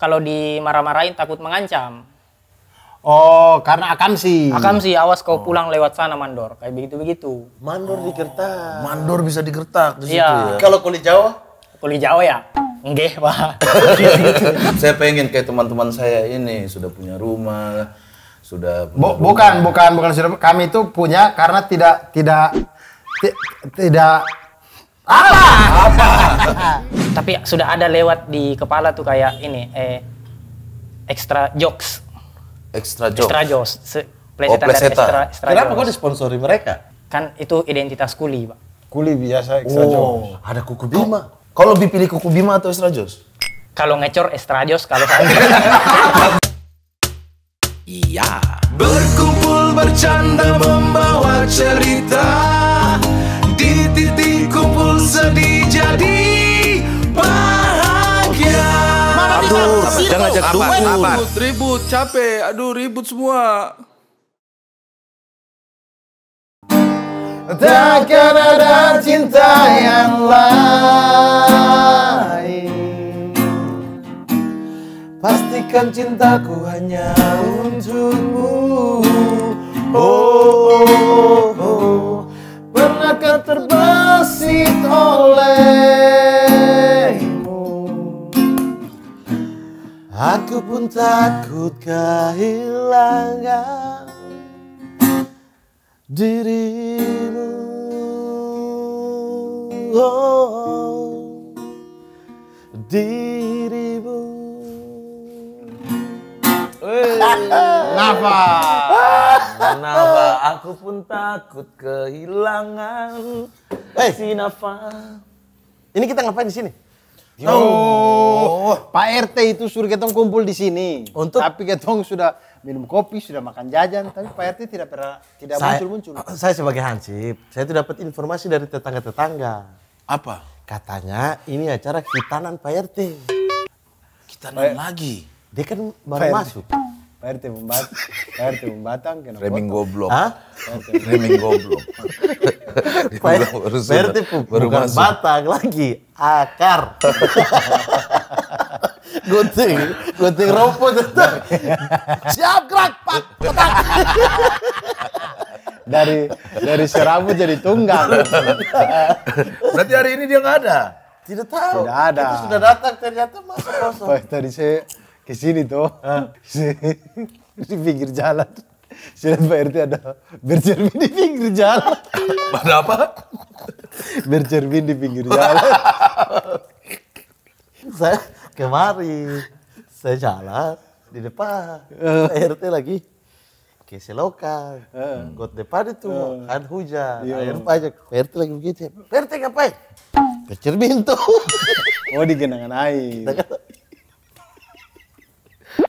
kalau dimarah-marahin takut mengancam. Oh, karena sih. akan Akan sih, awas kau oh. pulang lewat sana mandor, kayak begitu-begitu. Mandor oh. di kertas. Mandor bisa digertak di iya. ya. Kalau kulit Jawa? Kulit Jawa ya. Enggak, Pak. saya pengen kayak teman-teman saya ini sudah punya rumah, sudah punya Bo rumah. bukan, bukan, bukan sudah kami itu punya karena tidak tidak tidak apa? Apa? Tapi sudah ada lewat di kepala tuh kayak ini eh extra jokes. Extra jokes. Extra jokes. Plesetan oh, plesetan. Extra, extra Kenapa kok disponsori mereka? Kan itu identitas kuli, Pak. Kuli biasa extra oh, jokes. Ada kuku bima. Kalau lebih pilih kuku bima atau extra jokes? Kalau ngecor extra jokes, kalau saya. Iya. Berkumpul bercanda membawa cerita sedih jadi bahagia. Aduh, jangan ajak dukun. Ribut, ribut, capek. Aduh, ribut semua. Takkan ada cinta yang lain Pastikan cintaku hanya untukmu Oh akan terbesit olehmu Aku pun takut kehilangan dirimu oh, Dirimu Nafas Kenapa aku pun takut kehilangan hey. Eh. si Nafa. Ini kita ngapain di sini? Yo. Oh, Pak RT itu suruh kita kumpul di sini. Untuk tapi ketong sudah minum kopi, sudah makan jajan, tapi Pak RT tidak pernah tidak muncul-muncul. Saya, saya sebagai hansip, saya itu dapat informasi dari tetangga-tetangga. Apa? Katanya ini acara hitanan Pak RT. Hitanan lagi. Dia kan baru Pak masuk. RT. Perte un bat, perte un batang que no Reming goblok. Hah? Reming goblok. Perte baru batang lagi, akar. gunting, gunting rumput itu. Siap gerak, pak, dari dari serabut jadi tunggang. Berarti hari ini dia nggak ada. Tidak tahu. Tidak ada. Itu sudah datang ternyata masuk kosong. Tadi saya di sini tuh di, di pinggir jalan saya lihat Pak RT ada bercermin di pinggir jalan mana apa bercermin di pinggir jalan saya kemari saya jalan di depan eh. Pak RT lagi ke selokan eh. got depan itu eh. kan hujan Iya. air pajak RT lagi begitu RT ngapain bercermin tuh oh di genangan air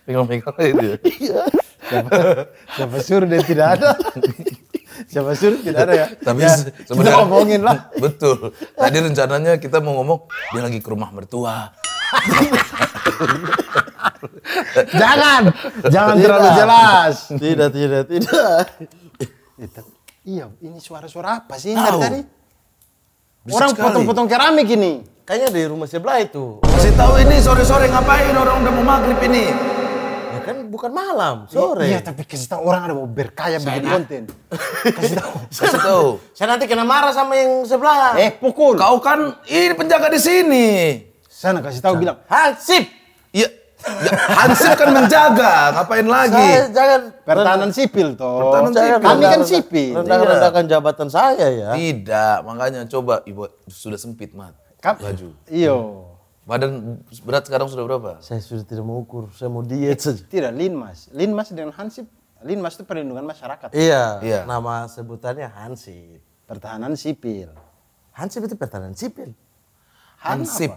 Pegang-pegang itu ya. Siapa, siapa suruh dia tidak ada. siapa suruh tidak ada ya. Tapi ya, sebenarnya kita ngomongin lah. Betul. Tadi rencananya kita mau ngomong dia lagi ke rumah mertua. jangan, jangan tidak. terlalu jelas. Tidak, tidak, tidak. Iya, ini suara-suara apa sih dari tadi? Bisa orang potong-potong keramik ini. Kayaknya di rumah sebelah itu. Kasih tahu ini sore-sore ngapain orang udah mau maghrib ini kan bukan malam, iya, sore. Iya, tapi kasih tahu orang ada mau berkaya bikin konten. Kasih tahu. kasih tahu. Saya nanti kena marah sama yang sebelah. Eh, pukul. Kau kan ini penjaga di sini. Sana kasih tahu bilang, "Hansip." Iya. Ya, Hansip kan menjaga, ngapain lagi? Saya jangan pertahanan sipil toh. Pertahanan sipil. Kami kan sipil. Rendah-rendahkan jabatan saya ya. Tidak, makanya coba ibu sudah sempit, Mat. Kap. Baju. Iya. Badan berat sekarang sudah berapa? Saya sudah tidak mau ukur, saya mau diet eh, saja. Tidak, Linmas, Linmas dengan hansip. Linmas itu perlindungan masyarakat. Iya, iya. nama sebutannya hansip. Pertahanan sipil. Hansip itu pertahanan sipil. hansip.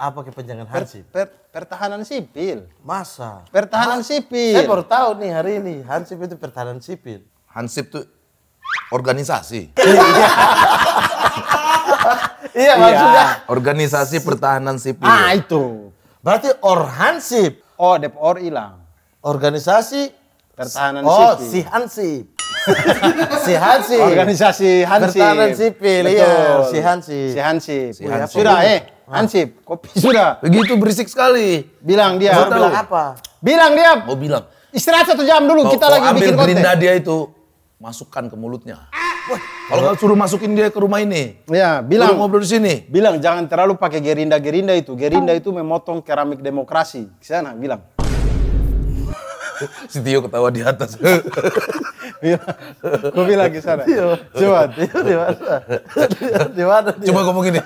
Apa, apa kepanjangan hansip? Per, per, pertahanan sipil. Masa? Pertahanan ah, sipil. Saya baru tahu nih hari ini, hansip itu pertahanan sipil. Hansip itu organisasi. iya maksudnya. Iya, organisasi Pertahanan Sipil. Ah itu. Berarti Orhansip. Oh dep or hilang. Organisasi Pertahanan oh, Sipil. Oh si Hansip. Organisasi Hansip. Pertahanan Sipil. Iya. Hansip. Si Hansip. Si Hansip. Sudah eh. Hansip, kopi sudah. Begitu berisik sekali. Bilang dia. Mau bilang apa? Bilang dia. Mau bilang. Istirahat satu jam dulu, kau, kita kau lagi bikin konten. ambil gerinda dia itu, masukkan ke mulutnya. Ah. Wah, kalau nggak suruh masukin dia ke rumah ini. Ya, bilang suruh ngobrol di sini. Bilang jangan terlalu pakai gerinda-gerinda itu. Gerinda itu memotong keramik demokrasi. Di sana bilang. si Tio ketawa di atas. Gue bilang ke sana. Coba, Tio di mana? Di mana? Coba ngomong gini.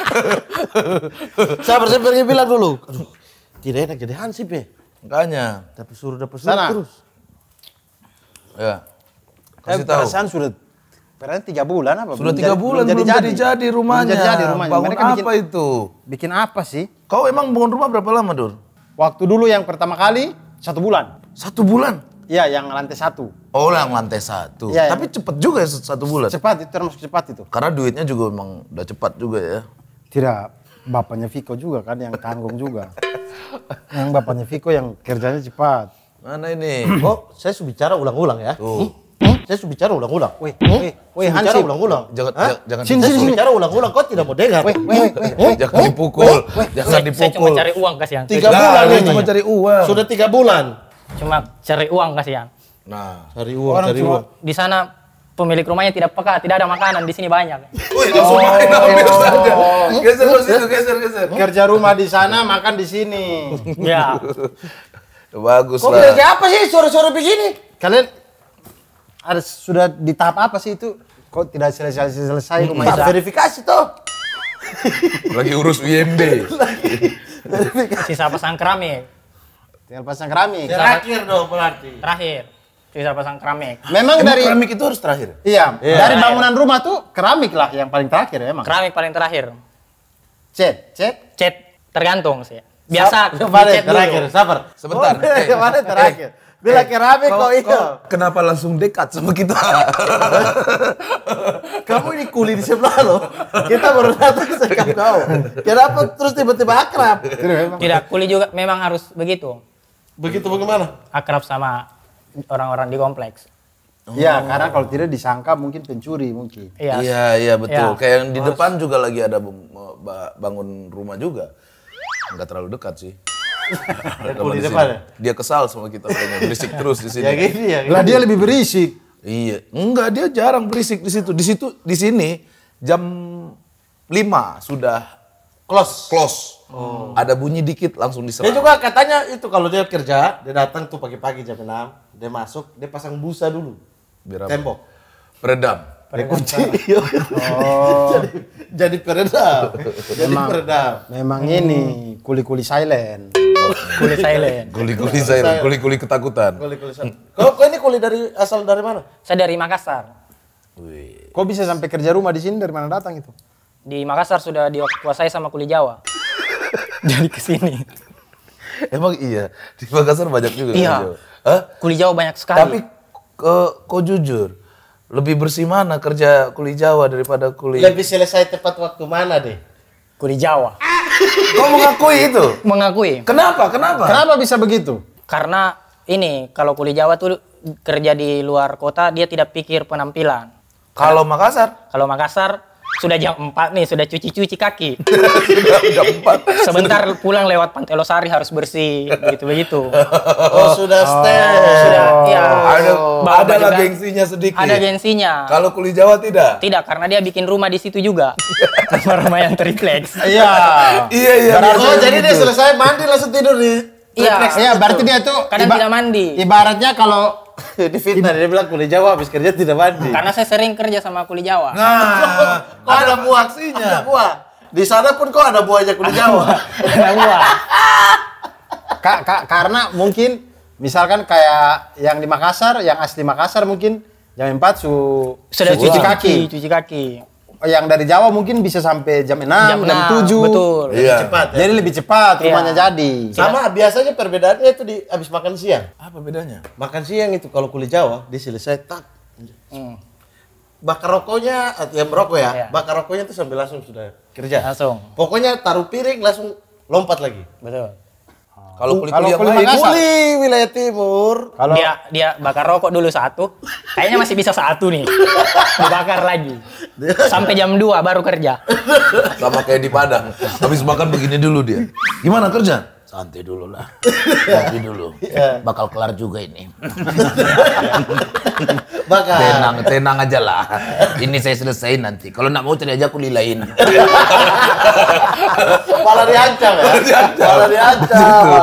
saya pergi bilang dulu. tidak enak jadi hansip ya. Enggaknya, Tapi suruh dapat suruh terus. Ya. Eh, Kasih eh, tahu. perasaan sudah perasaan tiga bulan apa? Sudah tiga bulan belum jadi, jadi, rumahnya. Belum jadi, jadi rumahnya. Bangun Mereka apa itu? Bikin apa sih? Kau emang bangun rumah berapa lama, Dur? Waktu dulu yang pertama kali satu bulan. Satu bulan? Iya, yang lantai satu. Oh, yang lantai satu. Ya, Tapi yang... cepat juga ya satu bulan. Cepat itu termasuk cepat itu. Karena duitnya juga emang udah cepat juga ya. Tidak, bapaknya Viko juga kan yang tanggung juga. yang bapaknya Viko yang kerjanya cepat. Mana ini? Oh, saya bicara ulang-ulang ya. Tuh. Eh? Saya sudah bicara ulang-ulang. Weh, eh? weh, weh, bicara ulang-ulang. Jangan, jangan. Sini, sini, sini. bicara ulang-ulang. Kau tidak mau dengar. Weh, weh, weh. Eh? Jangan dipukul. Jangan dipukul. Saya cuma cari uang kasihan. Tiga bulan ini. Cuma cari uang. Sudah tiga bulan. Cuma cari uang kasihan. Nah, cari uang, cari uang. Di sana pemilik rumahnya tidak peka, tidak ada makanan di sini banyak. Wih, langsung oh, ambil oh, saja. Geser ke situ, geser, geser. Kerja rumah di sana, makan di sini. Ya. Bagus Kok lah. Kok apa sih suara-suara begini? Kalian ada sudah di tahap apa sih itu? Kok tidak selesai selesai rumah hmm, rumah verifikasi toh? Lagi urus UMD. Sisa pasang keramik. Tinggal pasang keramik. Terakhir dong berarti. Terakhir. Sisa pasang keramik. Memang emang dari keramik itu harus terakhir. Iya. Yeah. Dari bangunan rumah tuh keramik lah yang paling terakhir ya emang. Keramik paling terakhir. Cet, cet, cet. Tergantung sih biasa kemarin terakhir sabar sebentar kemarin eh, terakhir bila eh, rame kok itu iya. kenapa langsung dekat sama kita kamu ini kuli di sebelah loh. kita baru datang sekarang kau kenapa terus tiba-tiba akrab tidak kuli juga memang harus begitu begitu bagaimana akrab sama orang-orang di kompleks oh. Iya, oh. karena kalau tidak disangka mungkin pencuri mungkin. Iya, iya, iya betul. Ya. Kayak yang di depan juga lagi ada bangun rumah juga nggak terlalu dekat sih. di depan ya? Dia kesal sama kita kayaknya, berisik terus di sini. Ya gini ya. Gini. Lah dia lebih berisik. Iya, enggak dia jarang berisik di situ. Di situ di sini jam 5 sudah close. Close. Oh. Ada bunyi dikit langsung diserang. Dia juga katanya itu kalau dia kerja, dia datang tuh pagi-pagi jam 6, dia masuk, dia pasang busa dulu. Biar apa? Tembok. Peredam dikunci ya, iya. oh jadi, jadi peredam jadi memang, peredam memang ini kuli-kuli silent kuli silent kuli-kuli silent kuli-kuli ketakutan kuli-kuli silent kau, kau ini kuli dari asal dari mana saya dari Makassar kau bisa sampai kerja rumah di sini dari mana datang itu di Makassar sudah dikuasai sama kuli Jawa jadi ke sini emang iya di Makassar banyak juga iya kuli Jawa, banyak sekali tapi eh, kau jujur lebih bersih mana kerja kuli Jawa daripada kuli? Lebih selesai tepat waktu mana deh? Kuli Jawa. Kau mengakui itu? Mengakui. Kenapa? Kenapa? Kenapa bisa begitu? Karena ini kalau kuli Jawa tuh kerja di luar kota dia tidak pikir penampilan. Kalau Makassar? Kalau Makassar sudah jam 4 nih, sudah cuci-cuci kaki. jam 4. Sebentar pulang lewat Pantai Losari harus bersih, begitu begitu. Oh, oh, sudah stay. Oh, sudah ya. Ada Bapak ada lah gengsinya sedikit. Ada gengsinya. Kalau kuli Jawa tidak? Tidak, karena dia bikin rumah di situ juga. rumah yang triplex. Iya. iya, iya. Oh, jadi dia gitu. selesai mandi langsung tidur di Iya, iya berarti dia tuh karena tidak mandi. Ibaratnya kalau di fitnah dia bilang kuli Jawa habis kerja tidak mandi. Karena saya sering kerja sama kuli Jawa. Nah, kok ada buah aksinya? Ada buah. Di sana pun kok ada buahnya kuliah Jawa. ada buah. Kak, kak, karena mungkin misalkan kayak yang di Makassar, yang asli Makassar mungkin jam empat su sudah cuci kaki, cuci kaki yang dari Jawa mungkin bisa sampai jam 6, jam, 6, jam 7. Betul. Lebih iya. cepat. Ya? Jadi lebih cepat iya. rumahnya jadi. Iya. Sama biasanya perbedaannya itu di habis makan siang. Apa bedanya? Makan siang itu kalau kulit Jawa dia selesai tak. Hmm. Bakar rokoknya eh, yang merokok ya. Iya. Bakar rokoknya itu sambil langsung sudah kerja. Langsung. Pokoknya taruh piring langsung lompat lagi. Betul. Kalau kulit kuli, kuli, kuli, kuli wilayah timur. Kalau dia dia bakar rokok dulu satu, kayaknya masih bisa satu nih. Dibakar lagi. Sampai jam 2 baru kerja. Sama kayak di Padang. Habis makan begini dulu dia. Gimana kerja? santai dulu lah. nanti dulu. Ya. Bakal kelar juga ini. Bakal. Tenang, tenang aja lah. Ini saya selesai nanti. Kalau nak mau cari aja aku lilain. Malah diancam ya. Malah diancam.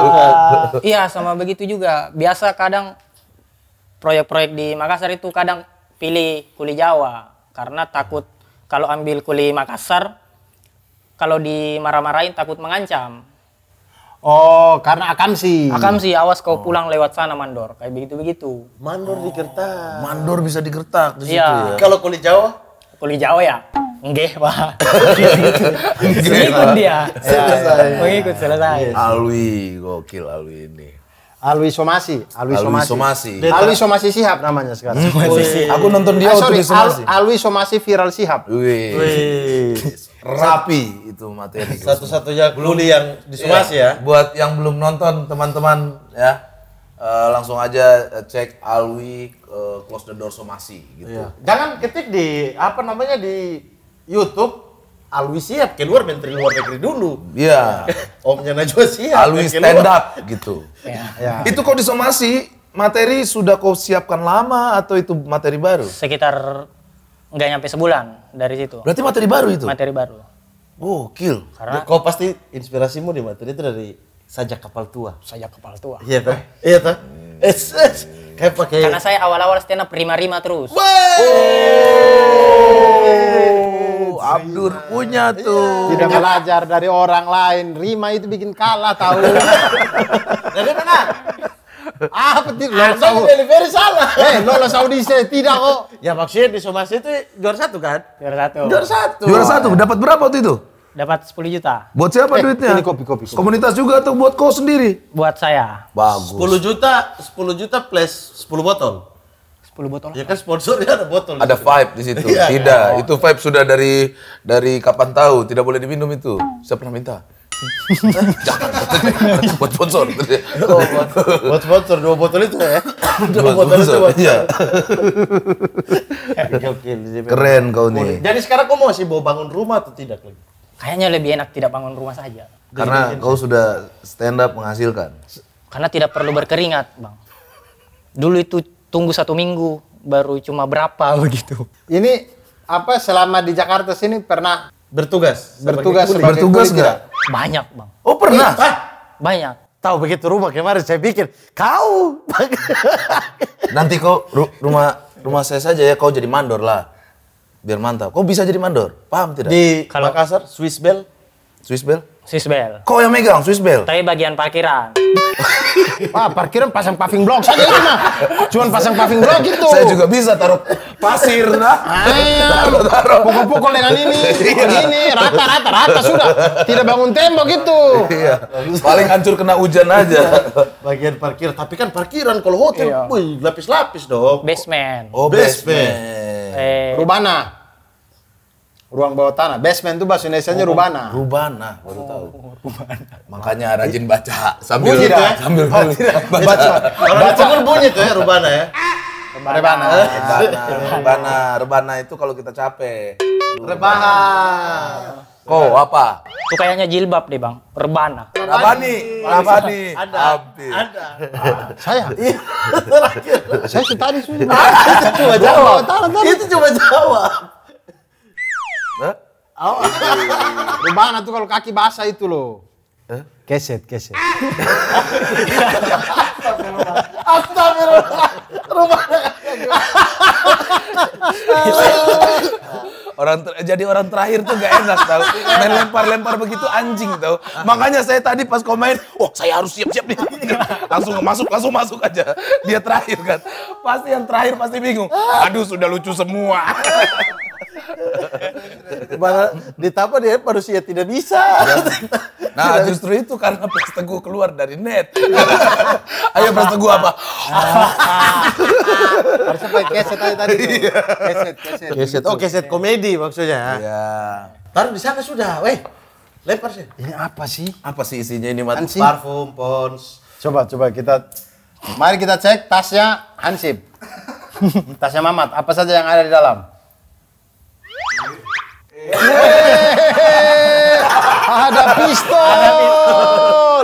Iya, sama begitu juga. Biasa kadang proyek-proyek di Makassar itu kadang pilih kuli Jawa karena takut kalau ambil kuli Makassar kalau dimarah-marahin takut mengancam Oh, karena sih. akan Akan sih, awas kau oh. pulang lewat sana Mandor, kayak begitu-begitu. Mandor oh. digertak. Mandor bisa digertak di iya. situ ya. Kalau kulit Jawa? Kulit Jawa ya. Enggih, Pak. Ngikut dia. Selesai. Mengikut selesai. Alwi, gokil Alwi ini. Alwi Somasi, Alwi, Alwi Somasi. Alwi Somasi Sihab namanya sekarang. Aku nonton dia ah, waktu di Somasi. Al Alwi Somasi viral Sihab. Wih. Rapi itu materi. Satu-satunya kuli yang di Somasi ya. ya. Buat yang belum nonton teman-teman ya. Uh, langsung aja eh, cek Alwi uh, Close the Door Somasi gitu. Iya. Jangan ketik di apa namanya di YouTube Alwi siap keluar menteri luar negeri dulu. Iya. Yeah. Omnya Najwa siap. Alwi stand up gitu. Iya. yeah. yeah. Itu kok disomasi materi sudah kau siapkan lama atau itu materi baru? Sekitar nggak nyampe sebulan dari situ. Berarti materi baru itu? Materi baru. Oh, Oh, Karena ya, kau pasti inspirasimu di materi itu dari sajak kapal tua. Sajak kapal tua. Iya tuh. Iya tuh. Es, eh, es. Eh, kayak pakai. Karena saya awal-awal stand up rima-rima terus. Wey! Oh. Abdur Rima. punya iya. tuh. Tidak belajar dari orang lain. Rima itu bikin kalah tahu. Dari mana? Ah, tidak? Lolos Saudi delivery salah. Eh, lolos Saudi saya tidak kok. Ya maksudnya di somasi itu juara satu kan? Juara satu. Juara satu. Juara satu. Iya. Dapat berapa waktu itu? Dapat 10 juta. Buat siapa eh, duitnya? Ini kopi-kopi. Komunitas juga atau buat kau sendiri? Buat saya. Bagus. 10 juta, 10 juta plus 10 botol. 10 botol. Ya kan sponsornya ada botol. Ada disitu. vibe di situ. Iya, tidak, iya. itu vibe sudah dari dari kapan tahu, tidak boleh diminum itu. Saya pernah minta. Jangan buat sponsor. Oh, buat, buat sponsor dua botol itu ya. Dua botol sponsor, itu buat iya. Keren kau nih. Jadi sekarang kau masih mau bangun rumah atau tidak lagi? Kayaknya lebih enak tidak bangun rumah saja. Karena kau sudah stand up menghasilkan. Karena tidak perlu berkeringat, Bang. Dulu itu tunggu satu minggu baru cuma berapa begitu. Ini apa selama di Jakarta sini pernah bertugas? Bertugas sebagai bertugas nggak? Banyak, Bang. Oh, pernah? Eh, banyak. Tahu begitu rumah kemarin saya pikir kau nanti kok ru rumah rumah saya saja ya kau jadi mandor lah biar mantap. Kau bisa jadi mandor, paham tidak? Di kalau Makassar, Swiss Bell, Swiss Bell, Swiss Bell. Kok yang megang Swiss Bell? Tapi bagian parkiran. Wah, parkiran pasang paving block saja itu mah. Cuman pasang paving block itu. Saya juga bisa taruh pasir nah. taruh taruh. Pukul-pukul dengan ini. Iya. Ini rata rata rata sudah. Tidak bangun tembok itu. Iya. Paling hancur kena hujan aja. Iya. Bagian parkir, tapi kan parkiran kalau hotel, iya. wih, lapis-lapis dong. Basement. Oh, basement. basement. Eh, Rubana. Ruang bawah tanah. Basement tuh bahasa Indonesia-nya oh, rubana. Rubana, baru oh, tahu. Oh, rubana. Makanya rajin baca sambil bunyi oh, ya? sambil oh, baca. baca. Orang baca. pun bunyi tuh ya rubana ya. Rebana. Rebana. Rebana. Rebana. Rebana itu kalau kita capek. Rebana. Oh, apa? Itu kayaknya jilbab deh, Bang. Rebana. Rabani. Rabani. Ada. Abdi. Ada. Ah, saya. Iya. saya tadi sudah. Itu cuma jawab. Itu cuma jawab. Hah? Oh. Gimana tuh kalau kaki basah itu loh? Huh? Keset, keset. Astagfirullah. orang orang jadi orang terakhir tuh gak enak tau main lempar-lempar begitu anjing tau makanya saya tadi pas kau main, wah oh, saya harus siap-siap nih langsung masuk langsung masuk aja dia terakhir kan pasti yang terakhir pasti bingung aduh sudah lucu semua Malah ditapa dia manusia tidak bisa. Ya. Nah, Nah justru itu karena Pres Teguh keluar dari net. Ayo Pres Teguh apa? Harusnya pakai keset tadi tadi tuh. Iya. Keset, keset. keset. Oh keset komedi maksudnya. Iya. Taruh di sana sudah, weh. Lepar sih. Ya. Ini apa sih? Apa sih isinya ini? Mat? Hansip. Parfum, pons. Coba, coba kita... Mari kita cek tasnya Hansip. tasnya Mamat, apa saja yang ada di dalam? Eh, ada pistol.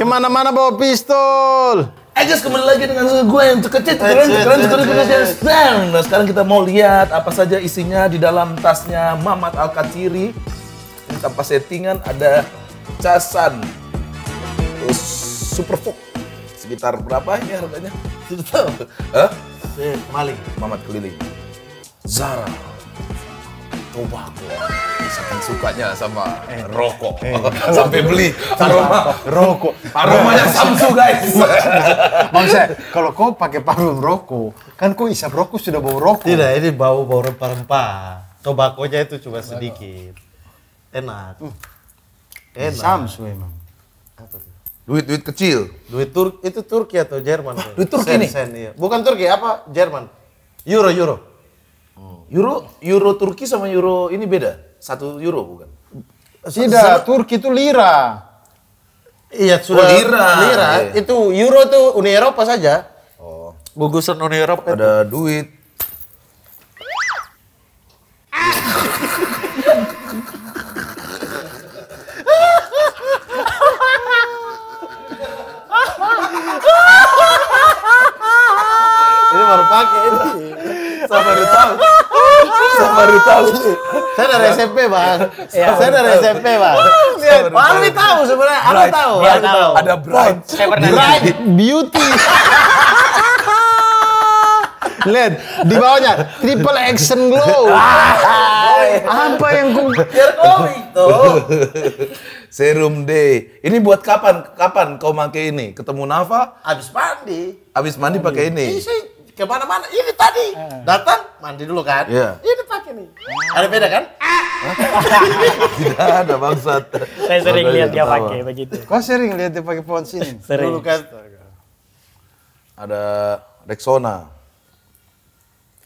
Kemana-mana bawa pistol. Agus eh, kembali lagi dengan gue yang cekecit, keren, keren, keren, keren, Nah sekarang kita mau lihat apa saja isinya di dalam tasnya Mamat Al -Katiri. Tanpa settingan ada casan, terus super fuck. Sekitar berapa ini harganya? Tidak tahu. Hah? Maling. Mamat keliling. Zara tobacco. Saking sukanya sama eh, rokok. Eh, Sampai beli aroma rokok. Aromanya Samsu guys. Maksudnya kalau kau pakai parfum rokok, kan kau isap rokok sudah bau rokok. Tidak, ini bau bau rempah-rempah. Tobakonya itu cuma sedikit. Enak. Uh, Enak. Samsu emang. Duit duit kecil. Duit turk itu Turki atau Jerman? duit Turki sen, nih. Sen, iya. Bukan Turki apa Jerman? Euro euro. Euro Euro Turki sama Euro ini beda. Satu Euro bukan? Tidak, sama. Turki itu lira. Iya, sudah oh, lira. Lira iya. itu Euro itu Uni Eropa saja. Oh. Gugusan Uni Eropa ada itu. duit. ini baru pakai ini. Sampai ditang. Saya baru tahu. Saya dari SMP, Bang. Ya, saya dari SMP, Bang. Lihat, Bang tahu sebenarnya. Aku tahu. Ya, tahu. Ada bright. Saya pernah bright beauty. Lihat, di bawahnya triple action glow. Apa yang ku biar itu? Serum D. Ini buat kapan? Kapan kau pakai ini? Ketemu Nafa? Abis mandi. Abis mandi pakai Ini kemana-mana. Ini tadi ah. datang mandi dulu kan. Iya. Ini pakai nih. Ada beda kan? Tidak ada bangsat. Saya sering lihat dia pakai begitu. Kau sering lihat dia pakai pohon sini? sering. Dulu kan. Ada Rexona.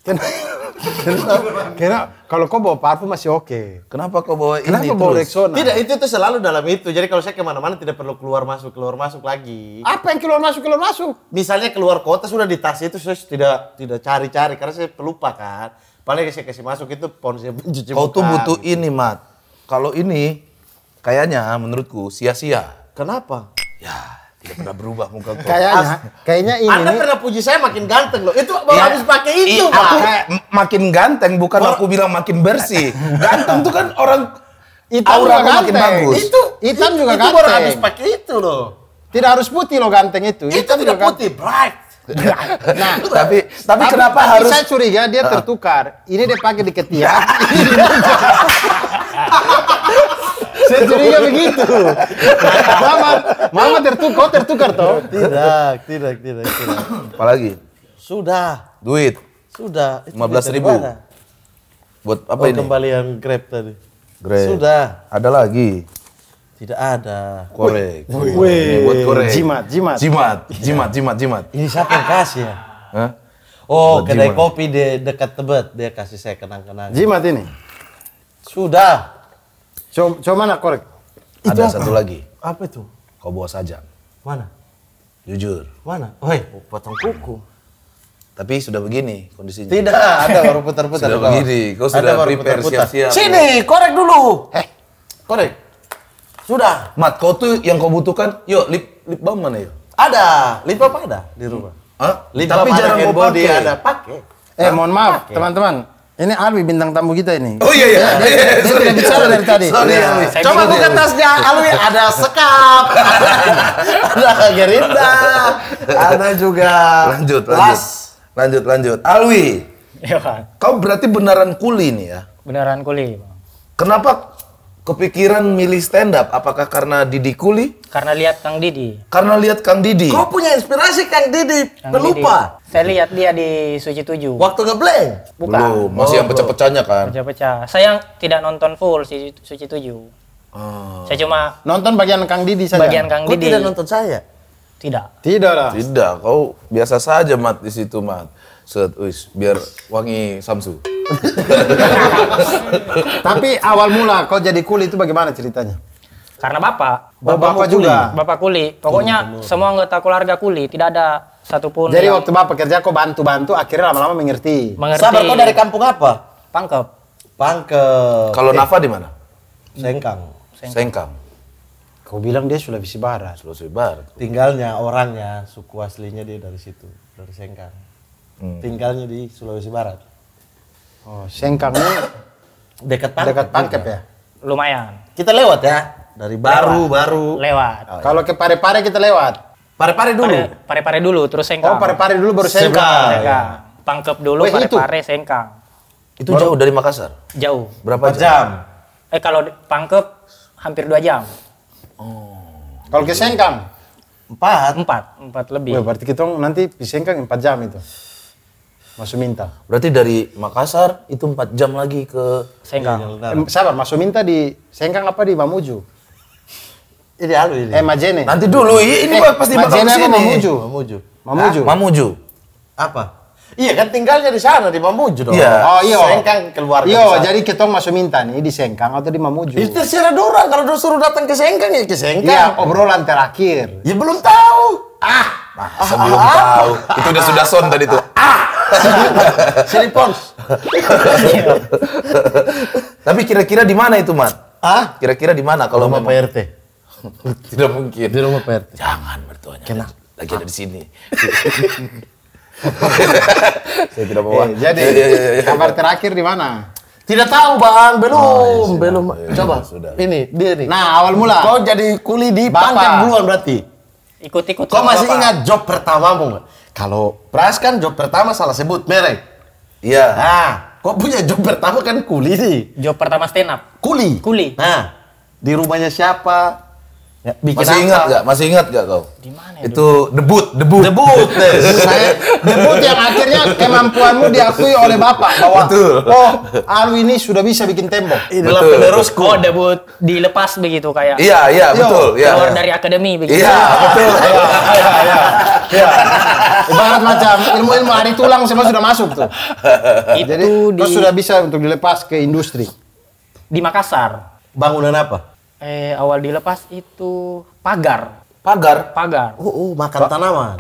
Kenapa? kenapa, kalau kau bawa parfum masih oke. Okay. Kenapa kau bawa kenapa ini bawa terus? Rexona? Tidak, itu itu selalu dalam itu. Jadi kalau saya kemana-mana tidak perlu keluar masuk keluar masuk lagi. Apa yang keluar masuk keluar masuk? Misalnya keluar kota sudah di tas itu saya tidak tidak cari-cari karena saya pelupa kan. Paling saya kasih masuk itu ponsel pencuci Kau tuh butuh gitu. ini mat. Kalau ini kayaknya menurutku sia-sia. Kenapa? Ya pernah berubah muka gue. Kayaknya, kayaknya ini. Anda pernah puji saya makin ganteng loh. Itu baru ya, habis pakai itu, Pak. Aku makin ganteng, bukan aku bilang makin bersih. Ganteng tuh kan orang itu aura juga makin bagus. Itu hitam juga itu ganteng. Itu baru habis pakai itu loh. Tidak harus putih loh ganteng itu. Itu hitam tidak putih, bright. Nah, tapi, tapi tapi kenapa tapi harus saya curiga dia tertukar. Ini dia pakai di ketiak. Saya curiga begitu. Mama, mama tertukar, tertukar toh? Tidak, tidak, tidak, tidak. Apalagi? Sudah. Duit. Sudah. Lima belas ribu. Buat apa oh, ini? yang Grab tadi. Grab. Sudah. Ada lagi. Tidak ada. Korek. Wih. Buat korek. Jimat, jimat. Jimat, jimat, jimat, jimat. Ini siapa yang kasih ya? Hah? Oh, buat kedai jimat. kopi di dekat Tebet dia kasih saya kenang-kenang. Jimat ini. Sudah. Coba, coba mana korek? Ada apa? satu lagi. Apa itu? Kau bawa saja. Mana? Jujur. Mana? Woi, oh, iya, oh, potong kuku. Tapi sudah begini kondisinya. Tidak, ada baru putar-putar. sudah begini, kau sudah ada prepare siap-siap. Sini, korek dulu. Eh, korek. Sudah. Mat, kau tuh yang kau butuhkan, yuk lip lip balm mana yuk? Ada, lip balm ada di rumah. Hmm. Hah? Lip Tapi jarang kau pakai. Ada pakai. Eh, mohon maaf teman-teman ini Alwi bintang tamu kita ini. Oh iya iya. Dia, dia, dia, dia tidak bicara dari tadi. Sorry, ya. Alwi. Coba buka tasnya Alwi ada sekap, ada, gerinda, ada juga. Lanjut lanjut. Lanjut lanjut. Alwi. Iya, Kau berarti beneran kuli nih ya? Beneran kuli. Kenapa kepikiran milih stand up? Apakah karena Didi Kuli? Karena lihat Kang Didi. Karena lihat Kang Didi. Kau punya inspirasi Kang Didi, Kang pelupa. Saya lihat dia di Suci 7. Waktu ngeblank? Bukan. Belum, masih oh, yang pecah-pecahnya kan? Pecah-pecah. Saya tidak nonton full si Suci 7. Oh. Saya cuma nonton bagian Kang Didi saja. Bagian Kang Didi. Kau tidak nonton saya? Tidak. Tidak lah. Tidak, kau biasa saja mat di situ mat. Set, uis, biar wangi Samsu. Tapi awal mula kau jadi kuli itu bagaimana ceritanya? Karena bapak, bapak, bapak bapak juga, bapak kuli. Pokoknya oh, semua anggota keluarga kuli, tidak ada satupun. Jadi yang... waktu bapak kerja kau bantu-bantu, akhirnya lama-lama mengerti. mengerti. Sabar kau dari kampung apa? Pangkep. Pangkep. Kalau eh. Nafa di mana? Sengkang. Sengkang. Sengkang. Kau bilang dia Sulawesi Barat. Sulawesi Barat. Tinggalnya orangnya, suku aslinya dia dari situ, dari Sengkang. Hmm. Tinggalnya di Sulawesi Barat. Oh, sengkang dekat pangkep. Dekat pangkep ya? Lumayan. Kita lewat ya? Dari baru, lewat. baru. Lewat. Oh, iya. Kalau ke Pare-Pare kita lewat. Pare-Pare dulu? Pare-Pare dulu, terus Sengkang. Oh, Pare-Pare dulu baru Sengkang. Sengkang. sengkang. Ya. Pangkep dulu, Pare-Pare, Sengkang. Itu baru? jauh dari Makassar? Jauh. Berapa jam? jam? Eh kalau pangkep hampir dua jam. Oh. Kalau ke Sengkang? Empat. Empat, empat lebih. Wah, berarti kita nanti di Sengkang empat jam itu. Masuk Minta. Berarti dari Makassar itu empat jam lagi ke Sengkang. Eh, sabar, Masuk Minta di Sengkang apa di Mamuju? Ini alu ini. Eh Majene. Nanti dulu ini eh, pasti Majene apa Mamuju? Mamuju. Mamuju. Ah, Mamuju. Apa? Iya kan tinggalnya di sana di Mamuju dong. Iya. Oh iya. Sengkang keluar. Iya, jadi kita masuk minta nih di Sengkang atau di Mamuju. Itu terserah dorang kalau dorang suruh datang ke Sengkang ya ke Sengkang. Iya, obrolan terakhir. Ya belum tahu. Ah, Ah, sebelum ah, ah. tahu ah, itu udah ah, sudah son tadi tuh. Ah, sini pons. Tapi kira-kira di mana itu mat? Ah, kira-kira di mana kalau rumah PRT? Tidak mungkin. Di rumah PRT. Jangan bertuanya Kenapa? Lagi ada di sini. Saya tidak mau. Eh, jadi iya, iya, iya, kabar terakhir di mana? Tidak tahu bang, belum, oh, ya, belum. Ya, Coba, sudah. ini dia nih. Nah awal mula. Kau jadi kuli di Bapak. Pangkat Bulan berarti ikut-ikut. Kok masih apa? ingat job pertamamu? Kalau Pras kan job pertama salah sebut merek. Iya. Nah, kok punya job pertama kan kuli sih. Job pertama stand up. Kuli. Kuli. Nah, di rumahnya siapa? Ya, bikin masih ingat nggak? Masih ingat nggak kau? Di mana? Ya, itu debut, debut, debut. Saya debut yang akhirnya kemampuanmu diakui oleh bapak bahwa Betul. oh Alwi ini sudah bisa bikin tembok. Itulah penerusku. Oh debut dilepas begitu kayak. Iya, iya iya betul. iya. keluar dari akademi begitu. Iya betul. Iya iya. Ya. Ibarat macam ilmu-ilmu hari tulang semua sudah masuk tuh. Itu Jadi di... kau sudah bisa untuk dilepas ke industri. Di Makassar. Bangunan apa? eh awal dilepas itu pagar. Pagar. Pagar. Uh, uh makan ba tanaman.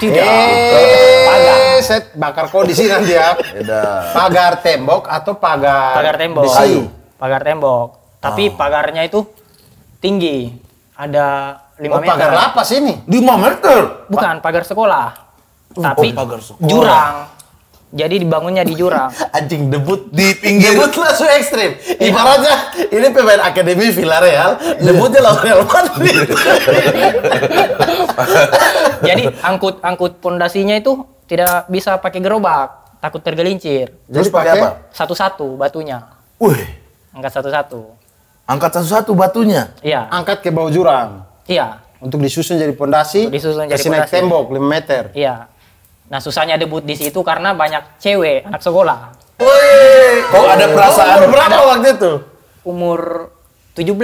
Tidak. Eh, pagar. Eh, Set bakar kondisi nanti ya. Pagar tembok atau pagar Pagar tembok. Besi. Pagar tembok. Tapi oh. pagarnya itu tinggi. Ada lima oh, meter. pagar lapas ini? Lima meter? Bukan, pagar sekolah. Oh, tapi oh, pagar sekolah. jurang jadi dibangunnya di jurang. Anjing debut di pinggir. Debut langsung ekstrim. Ibaratnya ini pemain akademi Villarreal, iya. debutnya lawan Real Madrid. Jadi angkut angkut pondasinya itu tidak bisa pakai gerobak, takut tergelincir. Jadi pakai apa? Satu-satu batunya. Wih. Angkat satu-satu. Angkat satu-satu batunya? Iya. Angkat ke bawah jurang? Iya. Untuk disusun jadi pondasi. Disusun jadi pondasi. naik tembok 5 meter. Iya. Nah susahnya debut di situ karena banyak cewek anak sekolah. Woi, kok ada oh. perasaan umur berapa waktu itu? Umur 17.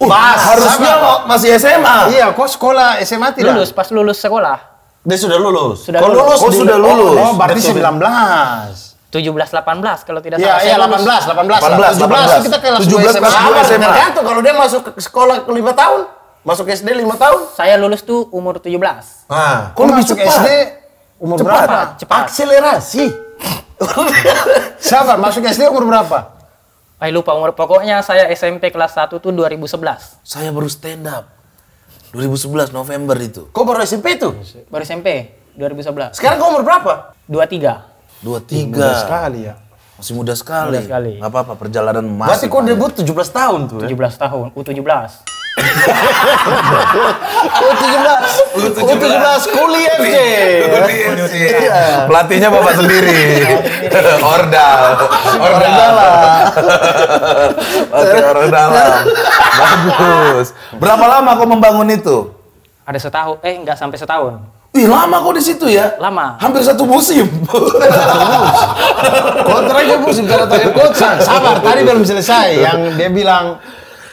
Uh, pas harusnya sama. masih SMA. Iya, kok sekolah SMA tidak? Lulus pas lulus sekolah. Dia sudah lulus. Sudah kok lulus. lulus. Oh, sudah lulus. Oh, berarti 19. 17 18 kalau tidak iya, salah. Iya, iya 18, 18. 18, 18. 18. Kita kelas 17 SMA. 18, SMA. Tergantung kalau dia masuk ke sekolah ke 5 tahun, masuk SD 5 tahun. Saya lulus tuh umur 17. Nah, kok masuk SD Umur cepat, berapa? Cepat. Akselerasi. Sabar, masuk SD umur berapa? Ay, lupa umur pokoknya saya SMP kelas 1 tuh 2011. Saya baru stand up. 2011 November itu. Kok baru SMP itu? Baru SMP 2011. Sekarang kau umur berapa? 23. 23. Muda sekali ya. Masih muda sekali. Muda sekali. Gak apa-apa perjalanan masih. Berarti kau debut 17 tahun tuh 17 ya? 17 tahun, U17. U17 U17 kuli FC. Iya. Pelatihnya bapak sendiri. Ordal. Ordal. lah, Oke, ordal, iya. Bagus. Berapa lama kau membangun itu? Ada setahun, eh nggak sampai setahun. Ih lama kok di situ ya? Lama. Hampir satu musim. Kontraknya musim tanda tangan Sabar, tadi belum selesai. Yang dia bilang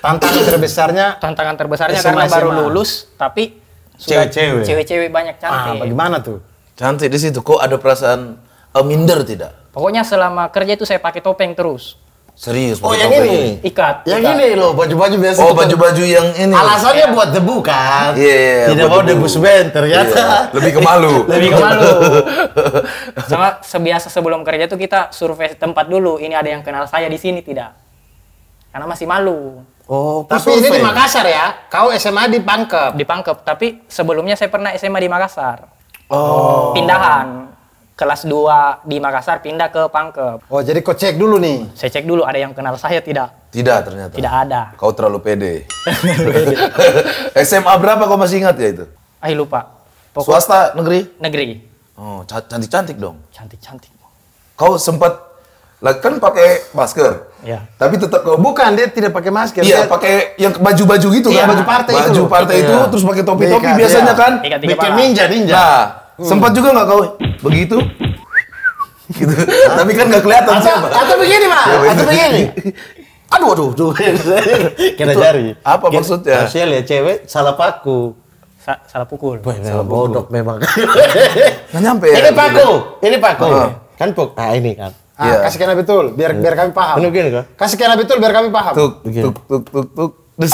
tantangan terbesarnya tantangan terbesarnya SMA, karena baru lulus tapi cewek-cewek cewek-cewek banyak ah, cantik ah, bagaimana tuh cantik di situ kok ada perasaan uh, minder tidak pokoknya selama kerja itu saya pakai topeng terus Serius, oh yang ini. ini ikat. Yang ikat. ini loh baju-baju biasa. Oh gitu. baju-baju yang ini. Alasannya yeah. buat debu kan. Iya. Yeah, yeah, Tidak mau debu semen ternyata. Yeah. Lebih kemalu Lebih kemalu Sama sebiasa sebelum kerja tuh kita survei tempat dulu. Ini ada yang kenal saya di sini tidak? Karena masih malu. Oh, tapi ini di Makassar ya? Kau SMA di Pangkep? Di Pangkep, tapi sebelumnya saya pernah SMA di Makassar. Oh. Pindahan. Kelas 2 di Makassar pindah ke Pangkep. Oh, jadi kau cek dulu nih? Saya cek dulu, ada yang kenal saya tidak? Tidak ternyata? Tidak ada. Kau terlalu pede. pede. SMA berapa kau masih ingat ya itu? Ah, lupa. Pokok... Swasta, negeri? Negeri. Oh, cantik-cantik dong? Cantik-cantik. Kau sempat lah kan pakai masker. Ya. Tapi tetap kau Bukan dia tidak pakai masker. Iya, pakai yang baju-baju gitu iya, kan. Baju partai baju itu. Baju partai itu, iya. itu terus pakai topi-topi iya, iya. biasanya kan. iya. kan. Bikin ninja ninja. Nah, hmm. sempat juga nggak kau begitu? gitu. Tapi kan nggak kelihatan atau, siapa. Atau begini, Pak. Ya, atau begini. aduh, aduh, aduh. Kena jari. Apa Kira, maksudnya? Saya lihat cewek salah paku. Sa salah pukul. Boy, salah bodoh memang. Enggak nyampe ya, Ini paku, ini paku. Kan puk. Ah ini kan. Nah, yeah. kasih kena betul, biar iya. biar kami paham. Benar gini kah? Kasih kena betul biar kami paham. Tuk iya. tuk tuk tuk tuk. Des.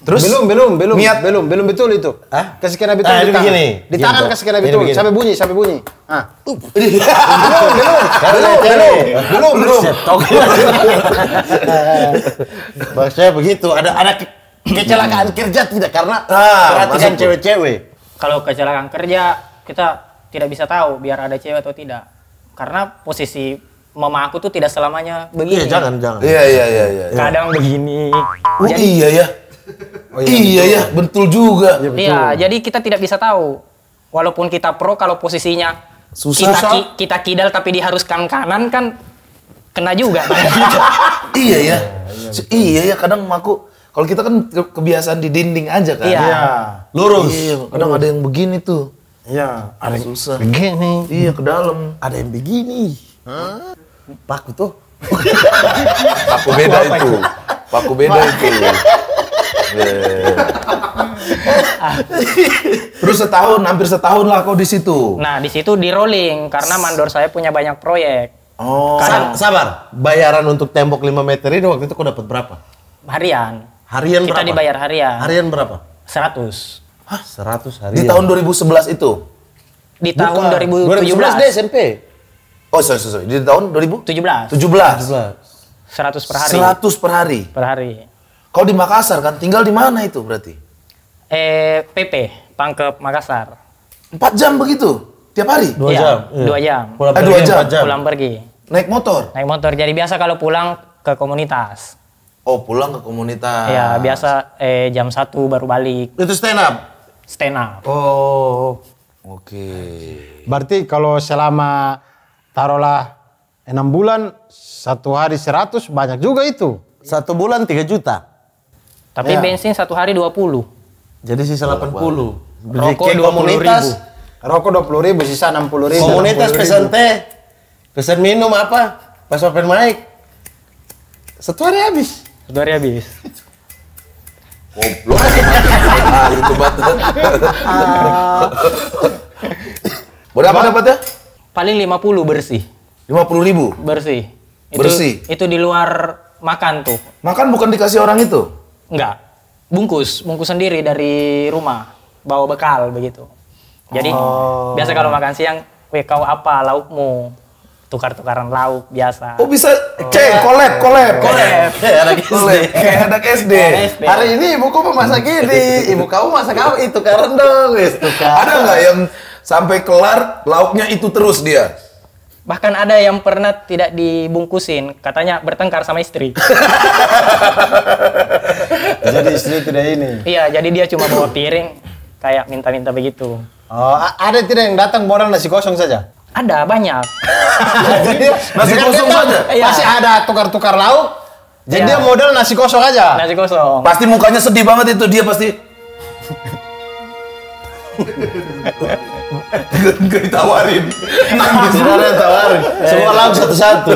Terus belum belum belum niat belum belum betul itu. Hah? Kasih kena betul nah, eh, di tangan. Begini. Di tangan kasih kena betul sampai bunyi sampai bunyi. Ah. belum belum belum belum belum belum. Bang saya begitu ada ada kecelakaan kerja tidak karena ah, perhatikan cewek-cewek. Kalau kecelakaan kerja kita tidak bisa tahu biar ada cewek atau tidak karena posisi mama aku tuh tidak selamanya begini. Iya, jangan, jangan. Iya, iya, iya, iya. Kadang begini. Oh, jadi, iya ya. Oh, iya, iya ya, betul juga. Iya, betul. iya, jadi kita tidak bisa tahu. Walaupun kita pro kalau posisinya Susah, kita ki, kita kidal tapi diharuskan kanan kan kena juga. iya ya. Iya ya, kadang aku kalau kita kan kebiasaan di dinding aja kan. Iya. iya. Lurus. Iya, kadang Lurus. ada yang begini tuh. Iya. Ada yang susah. Begini. Iya ke dalam. Ada yang begini. Hah? Paku tuh. Paku beda itu. Paku beda itu. Iya. Terus setahun, hampir setahun lah kau di situ. Nah, di situ di rolling karena mandor saya punya banyak proyek. Oh. Karena, sabar, bayaran untuk tembok 5 meter ini waktu itu kau dapat berapa? Harian. Harian Kita berapa? Kita dibayar harian. Harian berapa? 100. Hah? 100 hari. Di ya. tahun 2011 itu? Di tahun Bukan. 2017. 2017 deh SMP. Oh, sorry, sorry. Di tahun 2017. 17. 17. 100 per hari. 100 per hari. Per hari. Kau di Makassar kan? Tinggal di mana itu berarti? Eh, PP, Pangkep Makassar. 4 jam begitu? Tiap hari? 2 ya, jam. 2 iya. jam. Pulang eh, 2 jam. jam. Pulang pergi. Naik motor? Naik motor. Jadi biasa kalau pulang ke komunitas. Oh, pulang ke komunitas. Iya, biasa eh jam 1 baru balik. Itu stand up? stand up. Oh, oke. Okay. Berarti kalau selama taruhlah enam bulan satu hari seratus banyak juga itu. Satu bulan tiga juta. Tapi ya. bensin satu hari dua puluh. Jadi sisa 80. puluh. Rokok Ke puluh ribu. Rokok dua puluh ribu, sisa enam puluh ribu. Komunitas pesan teh, pesan minum apa, pas open mic. Satu hari habis. Satu hari habis. Goblok. berapa banget. Berapa dapatnya? Paling 50 bersih. 50 ribu? Bersih. Itu, bersih? Itu di luar makan tuh. Makan bukan dikasih orang itu? Enggak. Bungkus. Bungkus sendiri dari rumah. Bawa bekal begitu. Jadi oh. biasa kalau makan siang, weh kau apa laukmu? tukar-tukaran lauk biasa. Oh bisa, C, kolab, kolab. Kolab, Kayak anak SD. Hari ini ibuku memasak gini ibu kamu masak apa? Itu karen dong, wis. Ada nggak yang sampai kelar lauknya itu terus dia? Bahkan ada yang pernah tidak dibungkusin, katanya bertengkar sama istri. jadi istri tidak ini? Iya, jadi dia cuma bawa piring, kayak minta-minta begitu. Oh, ada tidak yang datang modal nasi kosong saja? Ada banyak. masih kosong saja. Iya. Masih ada tukar-tukar lauk. Jadi iya. dia modal nasi kosong aja. Nasi kosong. Pasti mukanya sedih banget itu dia pasti. Gue ditawarin. Sebenarnya tawarin. Semua lauk satu-satu.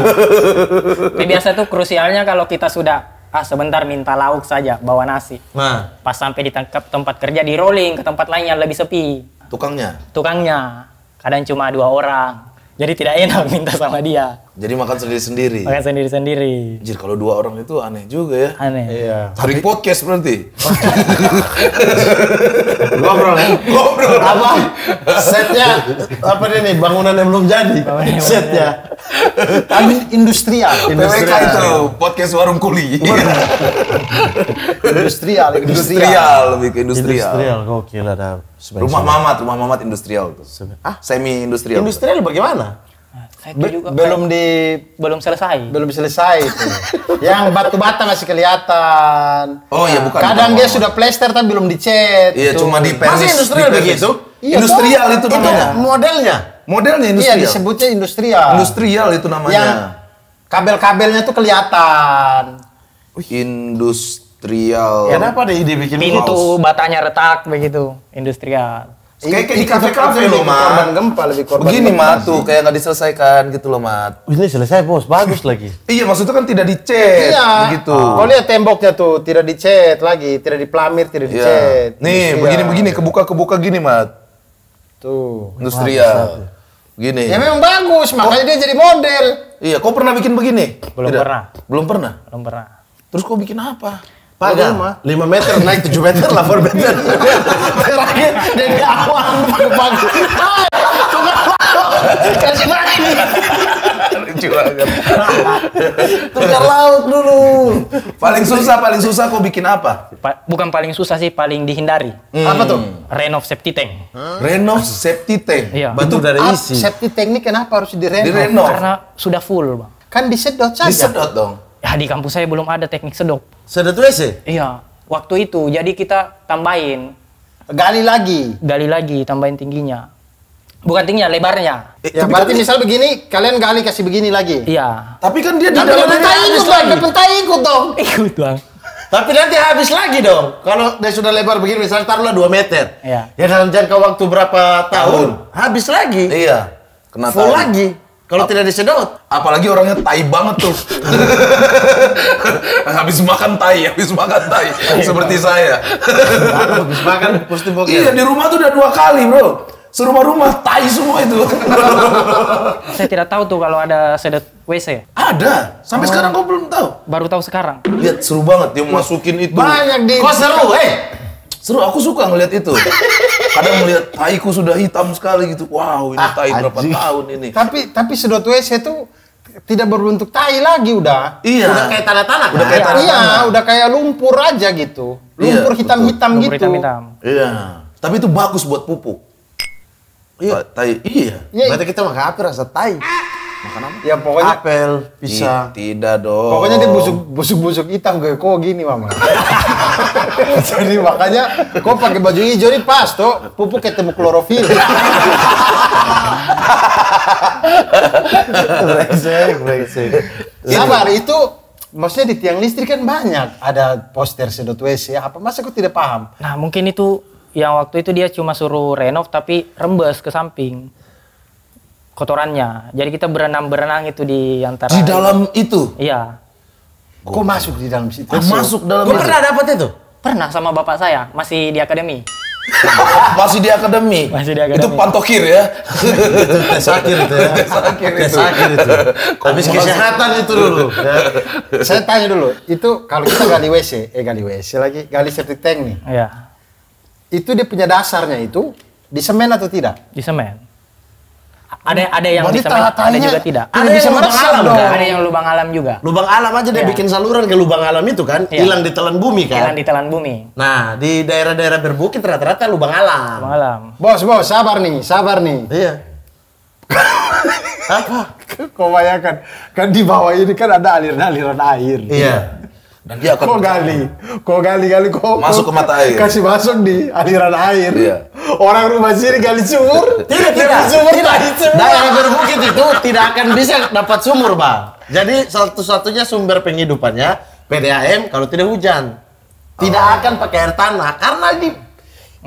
Tapi biasa tuh krusialnya kalau kita sudah ah sebentar minta lauk saja bawa nasi. Nah. Pas sampai di tempat kerja di rolling ke tempat lain yang lebih sepi. Tukangnya? Tukangnya kadang cuma dua orang jadi tidak enak minta sama dia. Jadi makan sendiri-sendiri. Makan sendiri-sendiri. jir kalau dua orang itu aneh juga ya. Aneh. Iya. hari podcast berarti. Ngobrol ya. Ngobrol. Apa? Setnya apa ini? Bangunan yang belum jadi. Setnya. tapi industrial. industrial itu podcast warung kuli. industrial, industrial. Industrial, lebih ke industrial. Industrial, gokil kira rumah Mamat, rumah Mamat industrial tuh. Ah, semi industrial. Industrial bagaimana? Nah, Be juga belum di belum selesai. Belum selesai yang batu bata masih kelihatan. Oh iya bukan. Kadang bukan, dia bukan. sudah plester tapi belum dicet. Iya cuma di pernis. Masih industrial begitu? Iya, industrial itu, itu namanya. Itu modelnya. Modelnya iya, industrial. Iya disebutnya industrial. Industrial itu namanya. Yang kabel-kabelnya tuh kelihatan. Industrial industrial. Kenapa deh ide bikin Itu batanya retak begitu, industrial. Kayak, kayak di kafe-kafe loh, Mat. gempa lebih korban. Begini, Mat, tuh kayak nggak diselesaikan gitu loh, Mat. Ini selesai, Bos. Bagus lagi. iya, maksudnya kan tidak dicet iya. gitu. Oh. Kau lihat temboknya tuh, tidak dicet lagi, tidak diplamir, tidak iya. dicet. Nih, begini-begini kebuka-kebuka gini, Mat. Tuh, industrial. Begini. Ya memang bagus, makanya dia jadi model. Iya, kau pernah bikin begini? Belum tidak. pernah. Belum pernah. Belum pernah. Terus kau bikin apa? Pagar rumah. 5 meter naik 7 meter lah for better. Terakhir dari awal ke pagi Kasih lagi. Tukar laut dulu. Paling susah, paling susah kau bikin apa? Pa bukan paling susah sih, paling dihindari. Hmm. Apa tuh? Renov safety tank. Hmm. Renov safety tank. Iya. Batu dari isi. Safety tank ini kenapa harus direnov? Di Karena sudah full, Bang. Kan disedot saja. Disedot dong. Ya di kampus saya belum ada teknik sedok Sedot WC? Iya, waktu itu. Jadi kita tambahin. Gali lagi? Gali lagi, tambahin tingginya. Bukan tingginya, lebarnya. Eh, ya, berarti kan misal begini, kalian gali kasih begini lagi. Iya. Tapi kan dia di dalam ikut bang, dapat ikut dong. Ikut bang. Tapi nanti habis lagi dong. Kalau dia sudah lebar begini, misalnya taruhlah 2 meter. Iya. Ya dalam jangka waktu berapa tahun, tahun. habis lagi. Iya. Kena Full lagi. Kalau tidak disedot. Apalagi orangnya tai banget tuh. habis makan tai, habis makan tai. Seperti saya. habis makan pasti bokeh. Iya, di rumah tuh udah dua kali, Bro. Serumah-rumah tai semua itu. saya tidak tahu tuh kalau ada sedot WC. Ada. Sampai oh. sekarang kau belum tahu. Baru tahu sekarang. Lihat seru banget dia masukin itu. Banyak di. Kok seru, eh? Seru, aku suka ngelihat itu. Kadang melihat taiku sudah hitam sekali gitu. Wow, ini ah, tai berapa tahun ini. Tapi tapi sedot WC tuh tidak berbentuk tai lagi udah. Iya. Udah kayak tanah-tanah. Udah kan? kayak tanah. Iya, udah kayak lumpur aja gitu. Iya, lumpur hitam-hitam iya, gitu. Lumpur hitam-hitam. Iya. Tapi itu bagus buat pupuk. Iya. Tai. Iya. iya. Berarti kita makan apa rasa tai? Makan apa? Ya pokoknya apel, pisang. tidak dong. Pokoknya dia busuk busuk busuk hitam kayak kok gini, Mama. Jadi makanya kau pakai baju hijau ini pas tuh pupuk ketemu klorofil. brengsek, brengsek. Sabar itu maksudnya di tiang listrik kan banyak ada poster sedot WC apa masa aku tidak paham nah mungkin itu yang waktu itu dia cuma suruh renov tapi rembes ke samping kotorannya jadi kita berenang berenang itu di antara di dalam itu, iya Kok masuk di dalam situ. Masuk, masuk dalam. Gue pernah dapat itu. Pernah sama bapak saya, masih di akademi. masih di akademi. Masih di akademi. Ya? Itu pantokir ya. sakit itu sakit itu. sakir kesehatan itu dulu. Ya. Saya tanya dulu, itu kalau kita gali WC, eh gali WC lagi, gali septic tank nih. Iya. Itu dia punya dasarnya itu di semen atau tidak? Di semen. Ada ada yang Berarti bisa ada juga tidak. Ada yang, lubang alam Ada yang lubang alam juga. Lubang alam aja dia ya. bikin saluran ke lubang alam itu kan, ya. di telan bumi kan? Hilang di telan bumi. Nah, di daerah-daerah berbukit rata-rata lubang alam. Lubang alam. Bos, bos, sabar nih, sabar nih. Iya. Apa? Kau bayangkan, kan di bawah ini kan ada aliran-aliran air. Iya. Dan dia akan kok gali, kok gali-gali kok masuk ke mata air. Kasih masuk di aliran air. Iya orang rumah sini gali sumur. Tidak, tidak. Sumur, tidak. Sumur. Daerah berbukit itu tidak akan bisa dapat sumur, bang. Jadi satu-satunya sumber penghidupannya PDAM kalau tidak hujan. Tidak oh. akan pakai air tanah karena di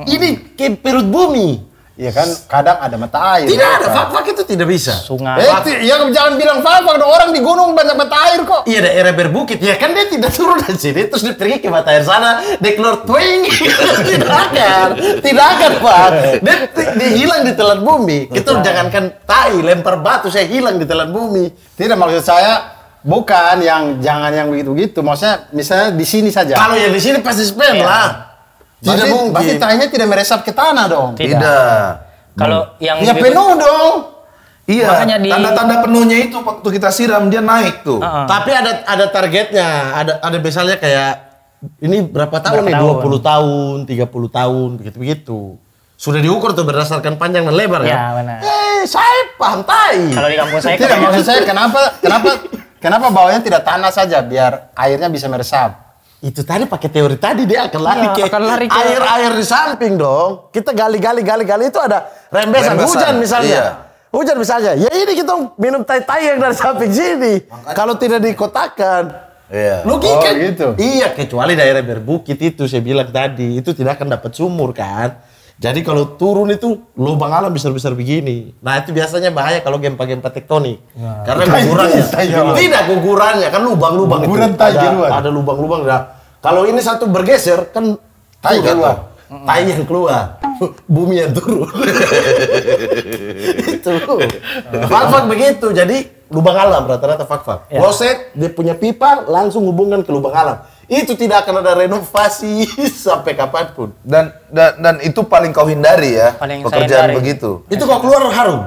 ini ke perut bumi. Iya kan, kadang ada mata air. Tidak ya ada kan? fak-fak itu tidak bisa. Sungai. Eh, ti- ya jangan bilang fak-fak, ada orang di gunung banyak mata air kok. Iya daerah berbukit, ya kan dia tidak turun dari sini, terus dia pergi ke mata air sana, dia keluar twing. tidak akan, tidak akan pak. Dia, t- dia hilang di telan bumi. Kita jangankan tai, lempar batu, saya hilang di telan bumi. Tidak maksud saya, Bukan yang jangan yang begitu begitu Maksudnya misalnya di sini saja. Kalau yang di sini pasti spam iya. lah. Tidak berarti, mungkin. Berarti tanya tidak meresap ke tanah dong. Tidak. tidak. Kalau yang ya penuh dong. Iya. tanda Tanda-tanda penuhnya itu waktu kita siram dia naik tuh. Uh -uh. Tapi ada ada targetnya. Ada ada misalnya kayak ini berapa tahun berapa nih? Tahun? 20 tahun, 30 tahun, begitu-begitu. Sudah diukur tuh berdasarkan panjang dan lebar ya. Iya, benar. Eh, saya pantai. Kalau di kampung saya tidak maksud saya kenapa kenapa kenapa bawahnya tidak tanah saja biar airnya bisa meresap itu tadi pakai teori tadi dia akan lari ya, ke akan lari ke air-air di samping dong. Kita gali-gali gali-gali itu ada rembesan, rembesan. hujan misalnya. Iya. Hujan misalnya. Ya ini kita minum tai-tai yang dari samping sini. Kalau tidak dikotakan. Iya. lu Oh, gitu. Iya, kecuali daerah berbukit itu saya bilang tadi, itu tidak akan dapat sumur kan. Jadi kalau turun itu lubang alam besar-besar begini. Nah itu biasanya bahaya kalau gempa-gempa tektonik. Nah, Karena gugurannya. Ya. Tidak gugurannya, kan lubang-lubang itu. Ada, ada lubang-lubang. Nah, kalau ini satu bergeser, kan tai keluar. Tai yang keluar. Bumi yang turun. itu. Fak-fak begitu. Jadi lubang alam rata-rata fak-fak. Ya. Loset, dia punya pipa, langsung hubungan ke lubang alam itu tidak akan ada renovasi sampai kapanpun. Dan, dan dan itu paling kau hindari ya paling pekerjaan hindari. begitu. Itu kau keluar harum.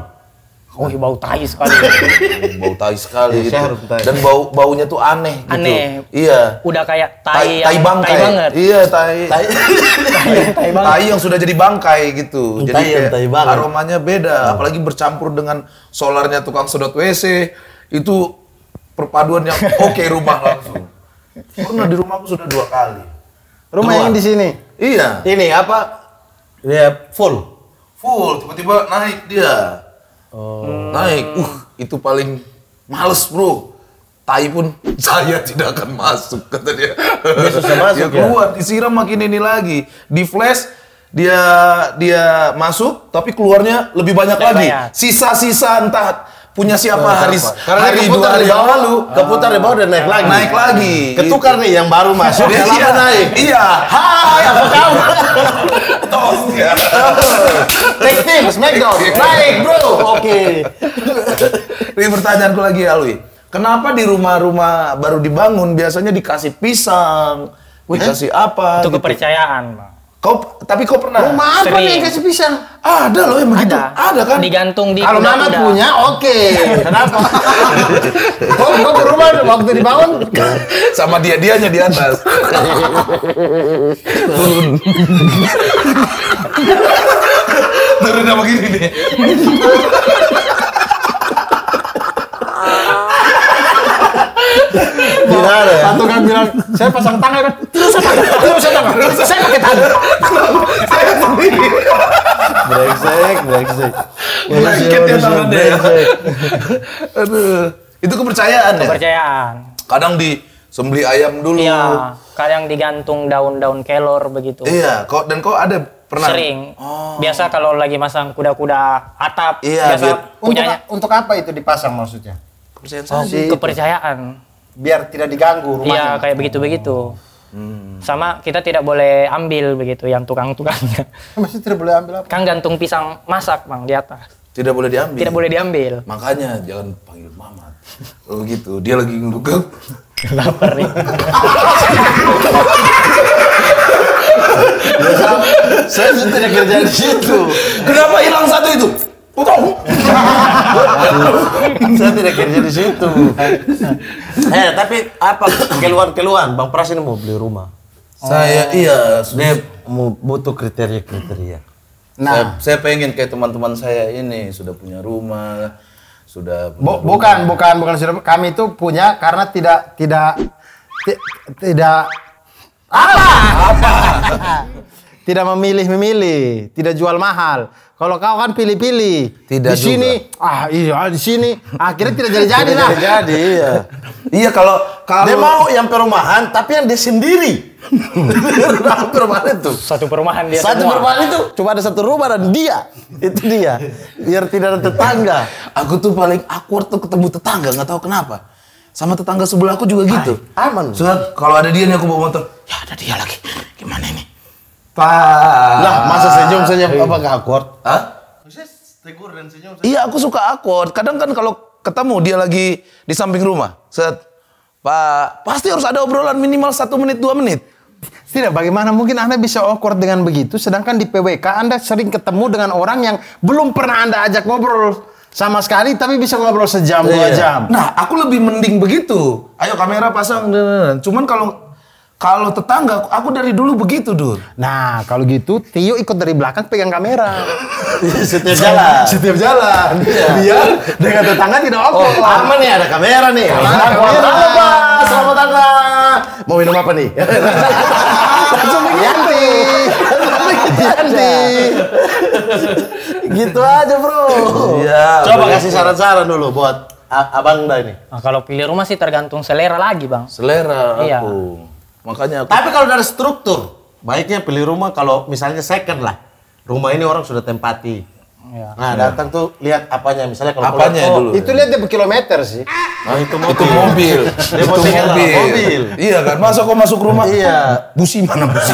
Kau Oh, bau tai sekali. bau tai sekali ya, gitu. Tai. Dan bau baunya tuh aneh, aneh. gitu. Aneh. Iya. Udah kayak tai, tai, bangkai. Tai banget. Iya, tai. Tai, tai, tai, banget. tai yang sudah jadi bangkai gitu. Tai Jadi yang tai banget. aromanya beda, Oh. apalagi bercampur dengan solarnya tukang sedot WC. Itu perpaduan yang oke okay rumah langsung. Pernah di rumahku sudah dua kali. Rumah Keluar. yang di sini? Iya. Ini apa? Ya full. Full, tiba-tiba naik dia. Oh. Naik. Uh, itu paling males, Bro. Tai pun saya tidak akan masuk kata dia. Dia susah masuk ya? keluar, disiram makin ini lagi. Di flash dia dia masuk tapi keluarnya lebih banyak lagi. Sisa-sisa entah punya siapa nah, hari karena hari dua hari bawah, lalu keputar di bawah dan naik lagi naik lagi ketukar nih yang baru masuk yang lama iya, naik iya hai apa kamu tos ya take team smackdown naik bro oke okay. ini pertanyaanku lagi ya Alwi kenapa di rumah-rumah baru dibangun biasanya dikasih pisang dikasih apa itu kepercayaan bang Kau tapi kau pernah? Rumah apa nih yang kasih pisang? Ada loh yang begitu. Ada, ada kan? Digantung di. Kalau mama punya, oke. Okay. Kenapa? kau kau ke rumah waktu dibangun sama dia dianya di atas. Turun. Turun begini nih. tidak iya, ada satu kan bilang saya pasang tangan kan terus saya terus saya tangan saya pakai tangan saya sendiri brengsek brengsek brengsek ya tangan deh aduh itu kepercayaan ya kepercayaan kadang di sembeli ayam dulu iya kadang digantung daun-daun kelor begitu iya kok dan kok ada pernah sering oh. biasa kalau lagi masang kuda-kuda atap iya, biasa biar. punyanya untuk, untuk apa itu dipasang maksudnya kepercayaan oh, kepercayaan biar tidak diganggu rumahnya. Iya, kayak begitu-begitu. Hmm. Sama kita tidak boleh ambil begitu yang tukang-tukangnya. Eh, Masih tidak boleh ambil apa? Kan gantung pisang masak, Bang, di atas. Tidak boleh diambil. Tidak boleh diambil. Makanya jangan panggil mama Oh gitu, dia lagi ngelugap. Lapar nih. Ya, saya, saya tidak kerja di situ. Kenapa hilang satu itu? Saya tidak kerja di situ. eh, tapi apa keluhan-keluhan Bang Pras ini mau beli rumah? Saya oh. iya, sudah mau butuh kriteria-kriteria. Nah, saya, saya pengen kayak teman-teman saya ini sudah punya rumah, sudah punya rumah. bukan bukan bukan sudah kami itu punya karena tidak tidak tidak apa? Apa? tidak memilih-memilih, tidak jual mahal. Kalau kau kan pilih-pilih. Tidak di sini, ah iya di sini. Akhirnya tidak jadi-jadi lah. Tidak jadi, iya. iya kalau kalau dia mau yang perumahan tapi yang dia sendiri. satu perumahan itu. Satu perumahan dia. Satu semua. perumahan itu cuma ada satu rumah dan dia. Itu dia. Biar tidak ada tetangga. Aku tuh paling awkward tuh ketemu tetangga nggak tahu kenapa. Sama tetangga sebelah aku juga gitu. Ay, aman. Sudah kalau ada dia nih aku bawa motor. Ya ada dia lagi. Gimana ini? Pak. Lah, masa senyum senyum apa enggak akord? Hah? Tegur dan senyum. Iya, aku suka akord. Kadang kan kalau ketemu dia lagi di samping rumah, set Pak, pasti harus ada obrolan minimal satu menit dua menit. Tidak, bagaimana mungkin Anda bisa awkward dengan begitu, sedangkan di PWK Anda sering ketemu dengan orang yang belum pernah Anda ajak ngobrol sama sekali, tapi bisa ngobrol sejam, dua iya. jam. Nah, aku lebih mending begitu. Ayo kamera pasang. Cuman kalau kalau tetangga, aku dari dulu begitu, Dur. Nah, kalau gitu Tio ikut dari belakang pegang kamera. Setiap jalan. Setiap jalan. Iya. Biar dengan tetangga tidak apa Oh, aman nih, ya, ada kamera nih. Selamat datang, Selamat datang. Mau minum apa nih? Langsung ganti. Ganti. gitu aja, Bro. Iya. Coba kasih saran-saran dulu buat Abang dah ini. Nah, kalau pilih rumah sih tergantung selera lagi, Bang. Selera iya. aku. Makanya aku... Tapi kalau dari struktur, baiknya pilih rumah kalau misalnya second lah. Rumah ini orang sudah tempati. Ya. Nah, iya. datang ya. tuh lihat apanya misalnya kalau apanya kalau, dulu. Oh, itu lihat dia berkilometer sih. Nah, itu mobil. Itu mobil. dia itu mobil. mobil. Iya kan? Masa kok masuk rumah? Iya. Busi mana busi?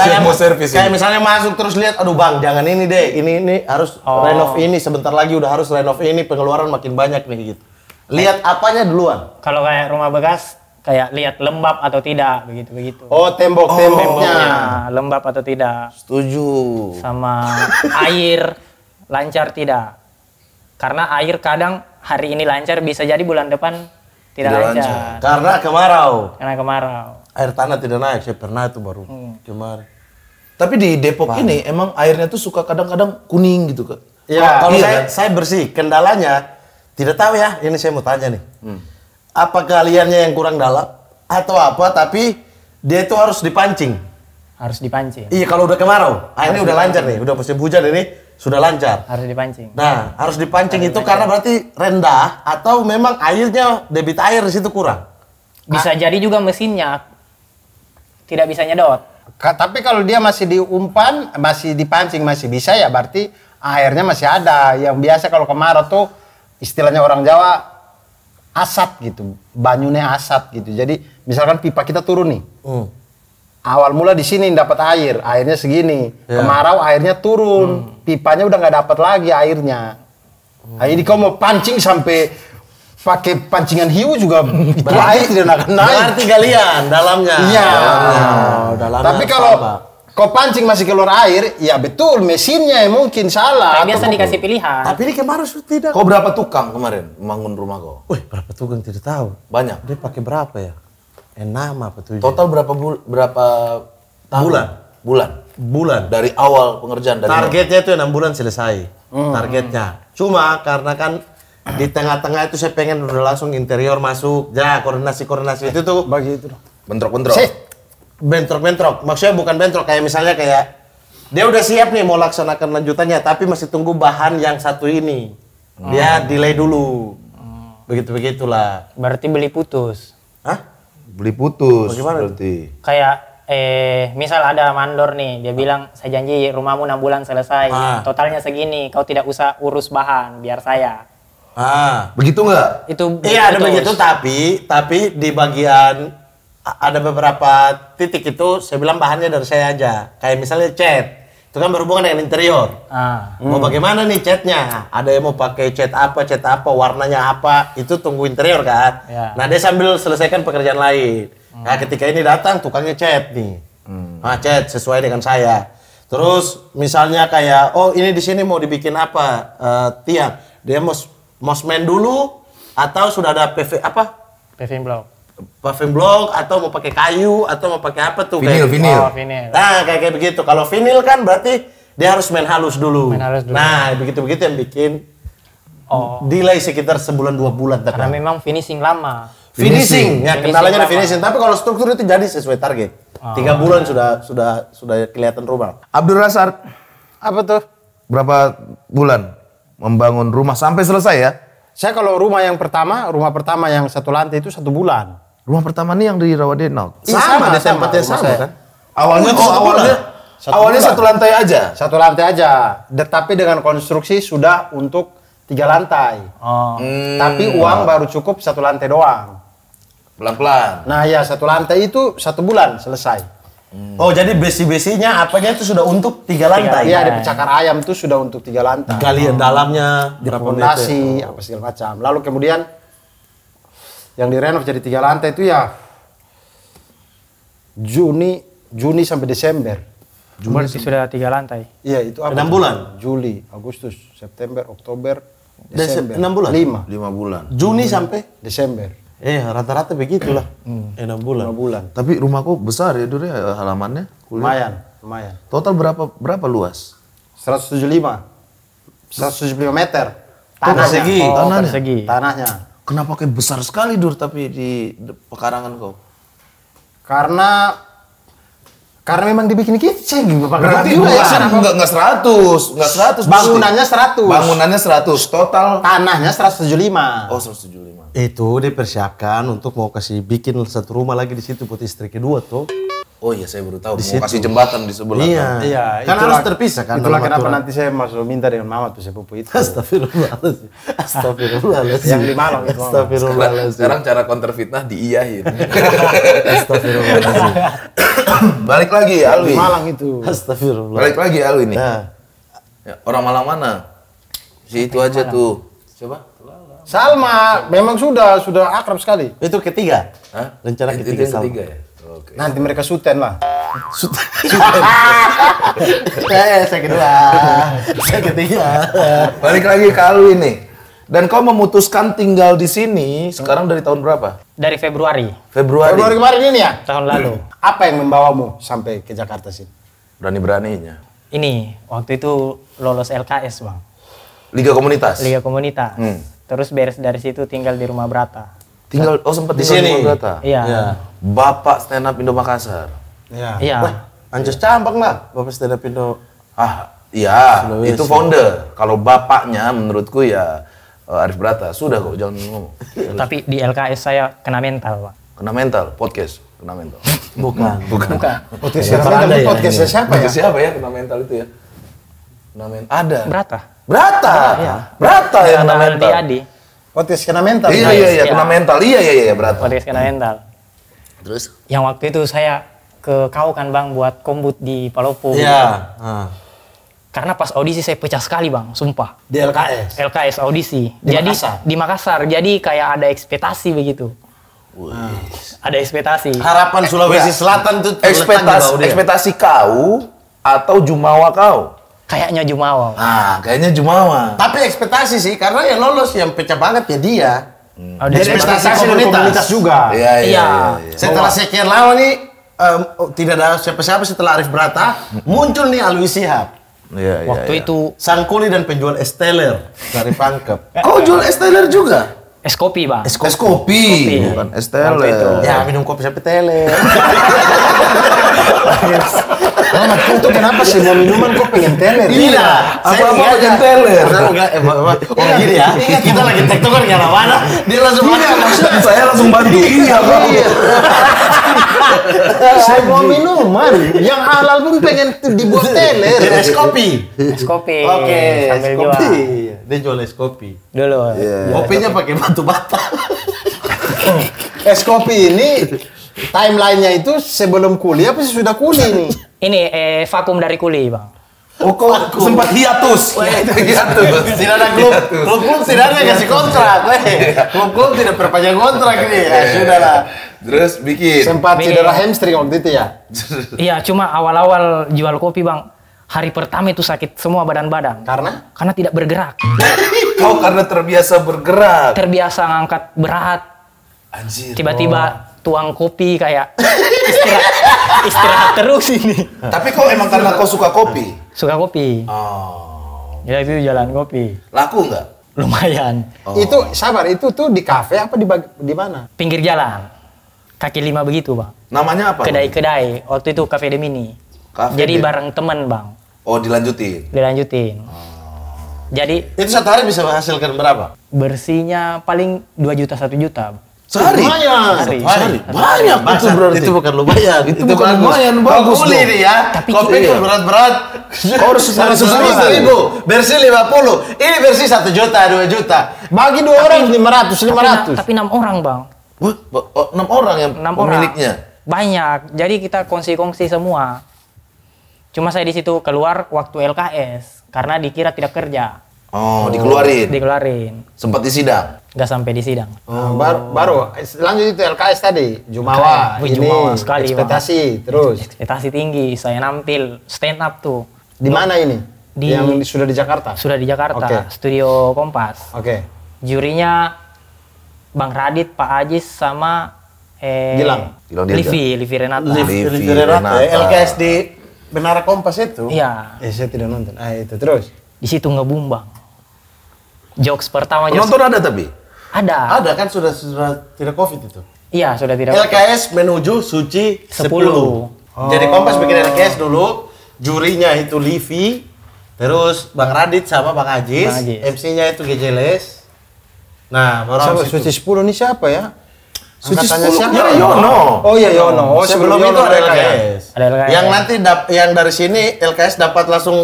kayak mau servis. Kayak misalnya masuk terus lihat aduh Bang, jangan ini deh. Ini ini harus oh. renov ini sebentar lagi udah harus renov ini pengeluaran makin banyak nih gitu. Lihat apanya duluan. Kalau kayak rumah bekas kayak lihat lembab atau tidak begitu begitu oh tembok oh, temboknya lembab atau tidak setuju sama air lancar tidak karena air kadang hari ini lancar bisa jadi bulan depan tidak, tidak lancar. lancar karena kemarau karena kemarau air tanah tidak naik saya pernah itu baru hmm. kemarin tapi di Depok Paham. ini emang airnya tuh suka kadang-kadang kuning gitu kan ya, kalau iya, saya, kan? saya bersih kendalanya tidak tahu ya ini saya mau tanya nih hmm apa kaliannya yang kurang dalam atau apa tapi dia itu harus dipancing harus dipancing iya kalau udah kemarau ah ini udah lancar nih udah musim hujan ini sudah lancar harus dipancing nah harus dipancing harus itu dipancing. karena berarti rendah atau memang airnya debit air di situ kurang bisa ah. jadi juga mesinnya tidak bisa nyedot Ka tapi kalau dia masih diumpan masih dipancing masih bisa ya berarti airnya masih ada yang biasa kalau kemarau tuh istilahnya orang Jawa asap gitu, banyune asap gitu. Jadi misalkan pipa kita turun nih. Hmm. Awal mula di sini dapat air, airnya segini. Yeah. Kemarau airnya turun, hmm. pipanya udah nggak dapat lagi airnya. Hmm. Jadi kau mau pancing sampai pakai pancingan hiu juga itu berarti, air tidak akan naik. Berarti galian dalamnya. Iya. Dalamnya, dalamnya Tapi kalau Kau pancing masih keluar air, ya betul mesinnya yang mungkin salah. Kayak biasa dikasih pilihan. Tapi ini kemarin sudah tidak. Kau berapa tukang kemarin membangun rumah kau? Wih, berapa tukang tidak tahu. Banyak. Dia pakai berapa ya? Enam apa tujuh? Total berapa bul berapa tahun? bulan? Bulan. Bulan. Dari awal pengerjaan. Dari Targetnya itu enam bulan selesai. Hmm. Targetnya. Cuma karena kan di tengah-tengah itu saya pengen udah langsung interior masuk. Ya koordinasi koordinasi itu tuh. Bagi itu. Bentrok-bentrok bentrok-bentrok. Maksudnya bukan bentrok kayak misalnya kayak dia udah siap nih mau laksanakan lanjutannya tapi masih tunggu bahan yang satu ini. Dia oh. delay dulu. Hmm. Oh. Begitu begitulah. Berarti beli putus. Hah? Beli putus. Bagaimana berarti? Itu? Kayak eh misal ada mandor nih dia bilang saya janji rumahmu enam bulan selesai ah. totalnya segini kau tidak usah urus bahan biar saya ah begitu nggak itu iya ada begitu tapi tapi di bagian ada beberapa titik itu saya bilang bahannya dari saya aja. Kayak misalnya cat, itu kan berhubungan dengan interior. Ah. Mau hmm. bagaimana nih catnya? Ada yang mau pakai cat apa, cat apa, warnanya apa? Itu tunggu interior kan. Ya. Nah dia sambil selesaikan pekerjaan lain. Hmm. Nah ketika ini datang tukangnya cat nih. Hmm. Nah cat sesuai dengan saya. Terus misalnya kayak oh ini di sini mau dibikin apa uh, tiang? Dia mau mosmen dulu atau sudah ada PV apa? PV block paving blok atau mau pakai kayu atau mau pakai apa tuh vinyl, kayak, gitu. vinyl. Oh, vinyl. Nah, kayak kayak begitu. Kalau vinyl kan berarti dia harus main halus dulu. Main halus dulu. Nah, begitu-begitu yang bikin oh. delay sekitar sebulan dua bulan tak Karena memang finishing lama. Finishing, ya, finishing. ya kendalanya di finishing. Tapi kalau struktur itu jadi sesuai target. Oh. Tiga bulan sudah sudah sudah kelihatan rumah. Abdul Rasar, apa tuh? Berapa bulan membangun rumah sampai selesai ya? Saya kalau rumah yang pertama, rumah pertama yang satu lantai itu satu bulan. Rumah pertama nih yang di Rawadenok. Iya, sama, sama ada tempatnya sama, sama kan? Awalnya oh, awalnya satu awalnya satu lantai aja. Satu lantai aja. Tetapi dengan konstruksi sudah untuk tiga lantai. Oh. Hmm. Tapi uang oh. baru cukup satu lantai doang. Pelan-pelan. Nah ya satu lantai itu satu bulan selesai. Hmm. Oh jadi besi-besinya apanya itu sudah untuk tiga lantai? Iya, ya, di pecakar ayam itu sudah untuk tiga lantai. Kalian oh. dalamnya, di fondasi, apa segala macam. Lalu kemudian yang direnov jadi tiga lantai itu ya Juni Juni sampai Desember. Juni Berarti sudah tiga lantai. Iya itu apa? Enam bulan. Juli, Agustus, September, Oktober, Desember. Enam bulan. Lima. Lima bulan. Juni sampai Desember. Eh rata-rata begitulah. Hmm. Enam bulan. Enam bulan. Tapi rumahku besar ya dulu ya halamannya. Lumayan, lumayan. Total berapa berapa luas? 175. 175 meter. Tanah Persegi. Oh, persegi. Tanahnya. Tanahnya. Kenapa kayak besar sekali Dur tapi di pekarangan kau? Karena karena memang dibikin kecil Pak. Berarti juga ya. Enggak enggak 100, enggak 100. Bangunannya 100. Bangunannya seratus total. Tanahnya lima. Oh, 175. Itu dipersiapkan untuk mau kasih bikin satu rumah lagi di situ buat istri kedua tuh oh iya saya baru tahu di mau situ. kasih jembatan di sebelah iya, kan. iya kan harus terpisah kan itulah kenapa nanti saya masuk minta dengan mama tuh sepupu itu astagfirullahaladzim astagfirullahaladzim yang di malam itu astagfirullahaladzim sekarang, cara counter fitnah diiyahin astagfirullahaladzim balik lagi ya Alwi Malang itu Astagfirullahaladzim. balik lagi Alwi nih nah. ya, orang Malang mana si itu aja Malang. tuh coba Salma memang sudah sudah akrab sekali. Itu ketiga. Hah? Rencana ketiga. Itu yang ketiga ya? Okay. Nanti mereka suten lah. Suten. eh, saya kedua. Saya ketiga. Balik lagi ke Alwi nih. Dan kau memutuskan tinggal di sini sekarang dari tahun berapa? Dari Februari. Februari. Februari kemarin ini ya? Tahun lalu. Apa yang membawamu sampai ke Jakarta sih Berani-beraninya. Ini waktu itu lolos LKS, Bang. Liga komunitas. Liga komunitas. Hmm. Terus beres dari situ tinggal di rumah Brata. Tinggal oh sempat di sini. Rumah Brata. Iya. Ya. Bapak stand up Indo Makassar. Iya. Iya. Anjus campak lah Bapak stand up Indo. Ah, iya. Sulawesi. Itu founder. Kalau bapaknya menurutku ya eh, Arif Brata. Sudah kok jangan ngomong. Tapi di LKS saya kena mental, Pak. Kena mental podcast, kena mental. Bukan. Bukan. Bukan. Podcast siapa? ya, podcast ya, siapa ya? siapa ya kena mental itu ya? Kena mental. Ada. Brata. Brata. Ya. Brata yang kena mental. Adi. Podcast kena mental. Iya, iya iya iya kena mental. Iya iya iya, iya Brata. Podcast kena mental. Terus? Yang waktu itu saya ke kau kan bang buat kombut di Palopo. Iya. Yeah. Karena pas audisi saya pecah sekali bang, sumpah. Di LKS. LKS audisi. Di jadi Makassar. di Makassar. Jadi kayak ada ekspektasi begitu. Wih. Ada ekspektasi. Harapan Sulawesi ya. Selatan tuh ekspektasi ekspektasi kau atau Jumawa kau? Kayaknya Jumawa. Ah, kayaknya Jumawa. Tapi ekspektasi sih karena yang lolos yang pecah banget ya dia. Hmm. Ada investasi komunitas. komunitas juga. Iya, iya. iya. iya, iya. Setelah sekian lama nih um, tidak ada siapa-siapa setelah Arif Brata hmm. muncul nih Alwi Sihab. Iya, Waktu itu Sangkuli dan penjual esteller dari Pangkep. Kau jual esteller juga? Es kopi, Bang. Es kopi. Es kopi. Bukan Ya, minum kopi sampai teler. Mama, tuh kenapa sih mau minuman kok pengen teler? Iya, apa iya. apa pengen teler? Enggak, eh, oh iya. gini ya, kita lagi tektokan nggak lawan, dia langsung bantu. Iya. Saya langsung bantu. Iya, saya mau minuman yang halal pun pengen dibuat teler. Es kopi. Es kopi. Oke, es kopi. Dia jual es kopi. Dulu. Kopinya pakai batu bata. Es kopi ini Timelinenya itu sebelum kuliah apa sudah kuliah nih? Ini eh, vakum dari kuliah, Bang. Oh, kok sempat hiatus. hiatus. Tidak ada klub. Klub klub tidak ada kasih kontrak. Iya. Klub klub tidak perpanjang kontrak ini. Ya, iya. sudah lah. Terus bikin. Sempat bikin. cedera hamstring waktu itu ya? Iya, cuma awal-awal jual kopi bang. Hari pertama itu sakit semua badan badan. Karena? Karena tidak bergerak. Kau karena terbiasa bergerak. Terbiasa ngangkat berat. Anjir. Tiba-tiba oh tuang kopi kayak istirahat, istirahat terus ini. Tapi kau emang karena kau suka kopi? Suka kopi. Oh. Ya itu jalan kopi. Laku nggak? Lumayan. Oh. Itu sabar, itu tuh di kafe apa di di mana? Pinggir jalan. Kaki lima begitu, Bang. Namanya apa? Kedai-kedai. Waktu itu Cafe mini. Cafe Jadi Dem bareng teman, Bang. Oh, dilanjutin. Dilanjutin. Oh. Jadi itu satu hari bisa menghasilkan berapa? Bersihnya paling 2 juta satu juta. Sehari. Sehari. Banyak itu berarti. Itu bukan lumayan. Iya, itu, itu bukan lumayan bagus. Kau ini ya. Tapi kopi itu iya. berat-berat. harus harus sepuluh ribu. Versi lima puluh. Ini versi satu juta, dua juta. Bagi dua orang lima ratus, lima ratus. Tapi enam orang bang. Wah, oh, enam orang yang 6 pemiliknya. Orang. Banyak. Jadi kita kongsi-kongsi semua. Cuma saya di situ keluar waktu LKS karena dikira tidak kerja. Oh, dikeluarin. Dikeluarin. Sempat sidang Gak sampai disidang. Oh, bar baru eh, lanjut itu LKS tadi, Jumawa. Wih, ini Jumawa sekali. Ekspektasi terus. Ekspektasi tinggi, saya nampil stand up tuh. Di mana ini? Di yang sudah di Jakarta. Sudah di Jakarta, okay. Studio Kompas. Oke. Okay. Jurinya Bang Radit, Pak Ajis sama eh Gilang. Gilang Livi, Livi Renata. Livi, Livi Renata. Ya, Renata. LKS di Menara Kompas itu. Iya. Ya, saya tidak nonton. Ah itu terus. Di situ ngebumbang jokes pertama. Penonton jokes... ada tapi? Ada. Ada kan sudah sudah tidak covid itu? Iya sudah tidak. LKS COVID. menuju suci sepuluh Oh. Jadi Kompas bikin LKS dulu, jurinya itu Livi, terus Bang Radit sama Bang Ajis, Bang Ajis. MC-nya itu Gejeles. Nah, baru siapa, suci sepuluh ini siapa ya? Suci Angkatannya 10 siapa? Ya, Yono. Oh iya Yono. Oh, sebelum, sebelum itu ada ya. LKS. LKS. Ada LKS. Yang nanti yang dari sini LKS dapat langsung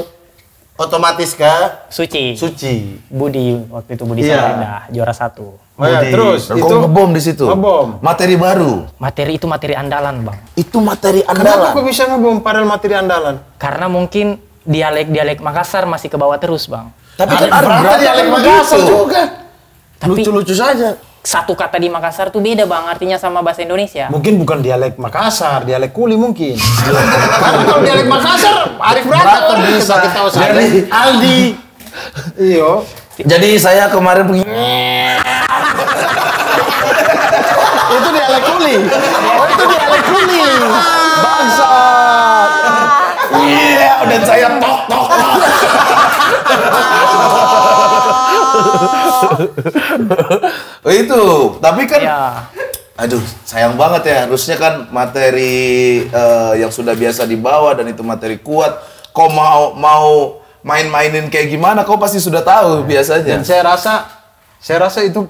otomatis ke Suci. Suci. Budi waktu itu Budi yeah. Iya. juara satu. Oh iya, Budi. Ya, terus Dan nah, itu ngebom di situ. Ngebom. Materi baru. Materi itu materi andalan, Bang. Itu materi andalan. Kenapa kok bisa ngebom padahal materi andalan? Karena mungkin dialek-dialek Makassar masih ke bawah terus, Bang. Tapi nah, kan ada dialek Makassar gitu. juga. Lucu-lucu saja satu kata di Makassar tuh beda bang artinya sama bahasa Indonesia. Mungkin bukan dialek Makassar, dialek Kuli mungkin. Karena kalau dialek Makassar, Arif Rata bisa kita Dari Aldi. Iyo. Jadi saya kemarin pergi. itu dialek Kuli. Oh itu dialek Kuli. Bangsa. Iya, dan saya tok tok. Oh, itu, tapi kan ya. Aduh, sayang banget ya. Harusnya kan materi uh, yang sudah biasa dibawa dan itu materi kuat. Kau mau mau main-mainin kayak gimana? Kau pasti sudah tahu ya. biasanya. Dan saya rasa, saya rasa itu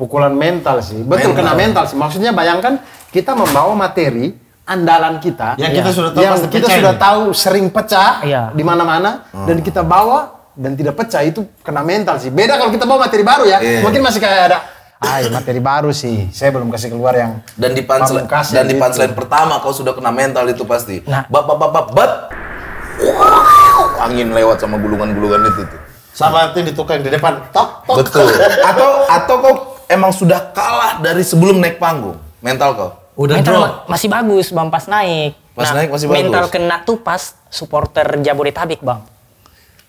pukulan mental sih. Betul mental. kena mental sih. Maksudnya bayangkan kita membawa materi andalan kita yang kita ya. sudah tahu yang kita sudah tahu sering pecah ya. di mana-mana hmm. dan kita bawa dan tidak pecah itu kena mental sih. Beda kalau kita bawa materi baru ya. Yeah. Mungkin masih kayak ada Ay, ah, materi baru sih. Saya belum kasih keluar yang dan di pansel ya, dan di gitu. punchline pertama kau sudah kena mental itu pasti. Nah. Bab bab bab bab. Wow, angin lewat sama gulungan-gulungan itu tuh. Sama nanti ditukang di depan. top, tok. Betul. atau atau kau emang sudah kalah dari sebelum naik panggung. Mental kau. Udah mental drop. Ma masih bagus, Bang pas naik. Pas nah, naik masih bagus. Mental kena tuh pas supporter Jabodetabek, Bang.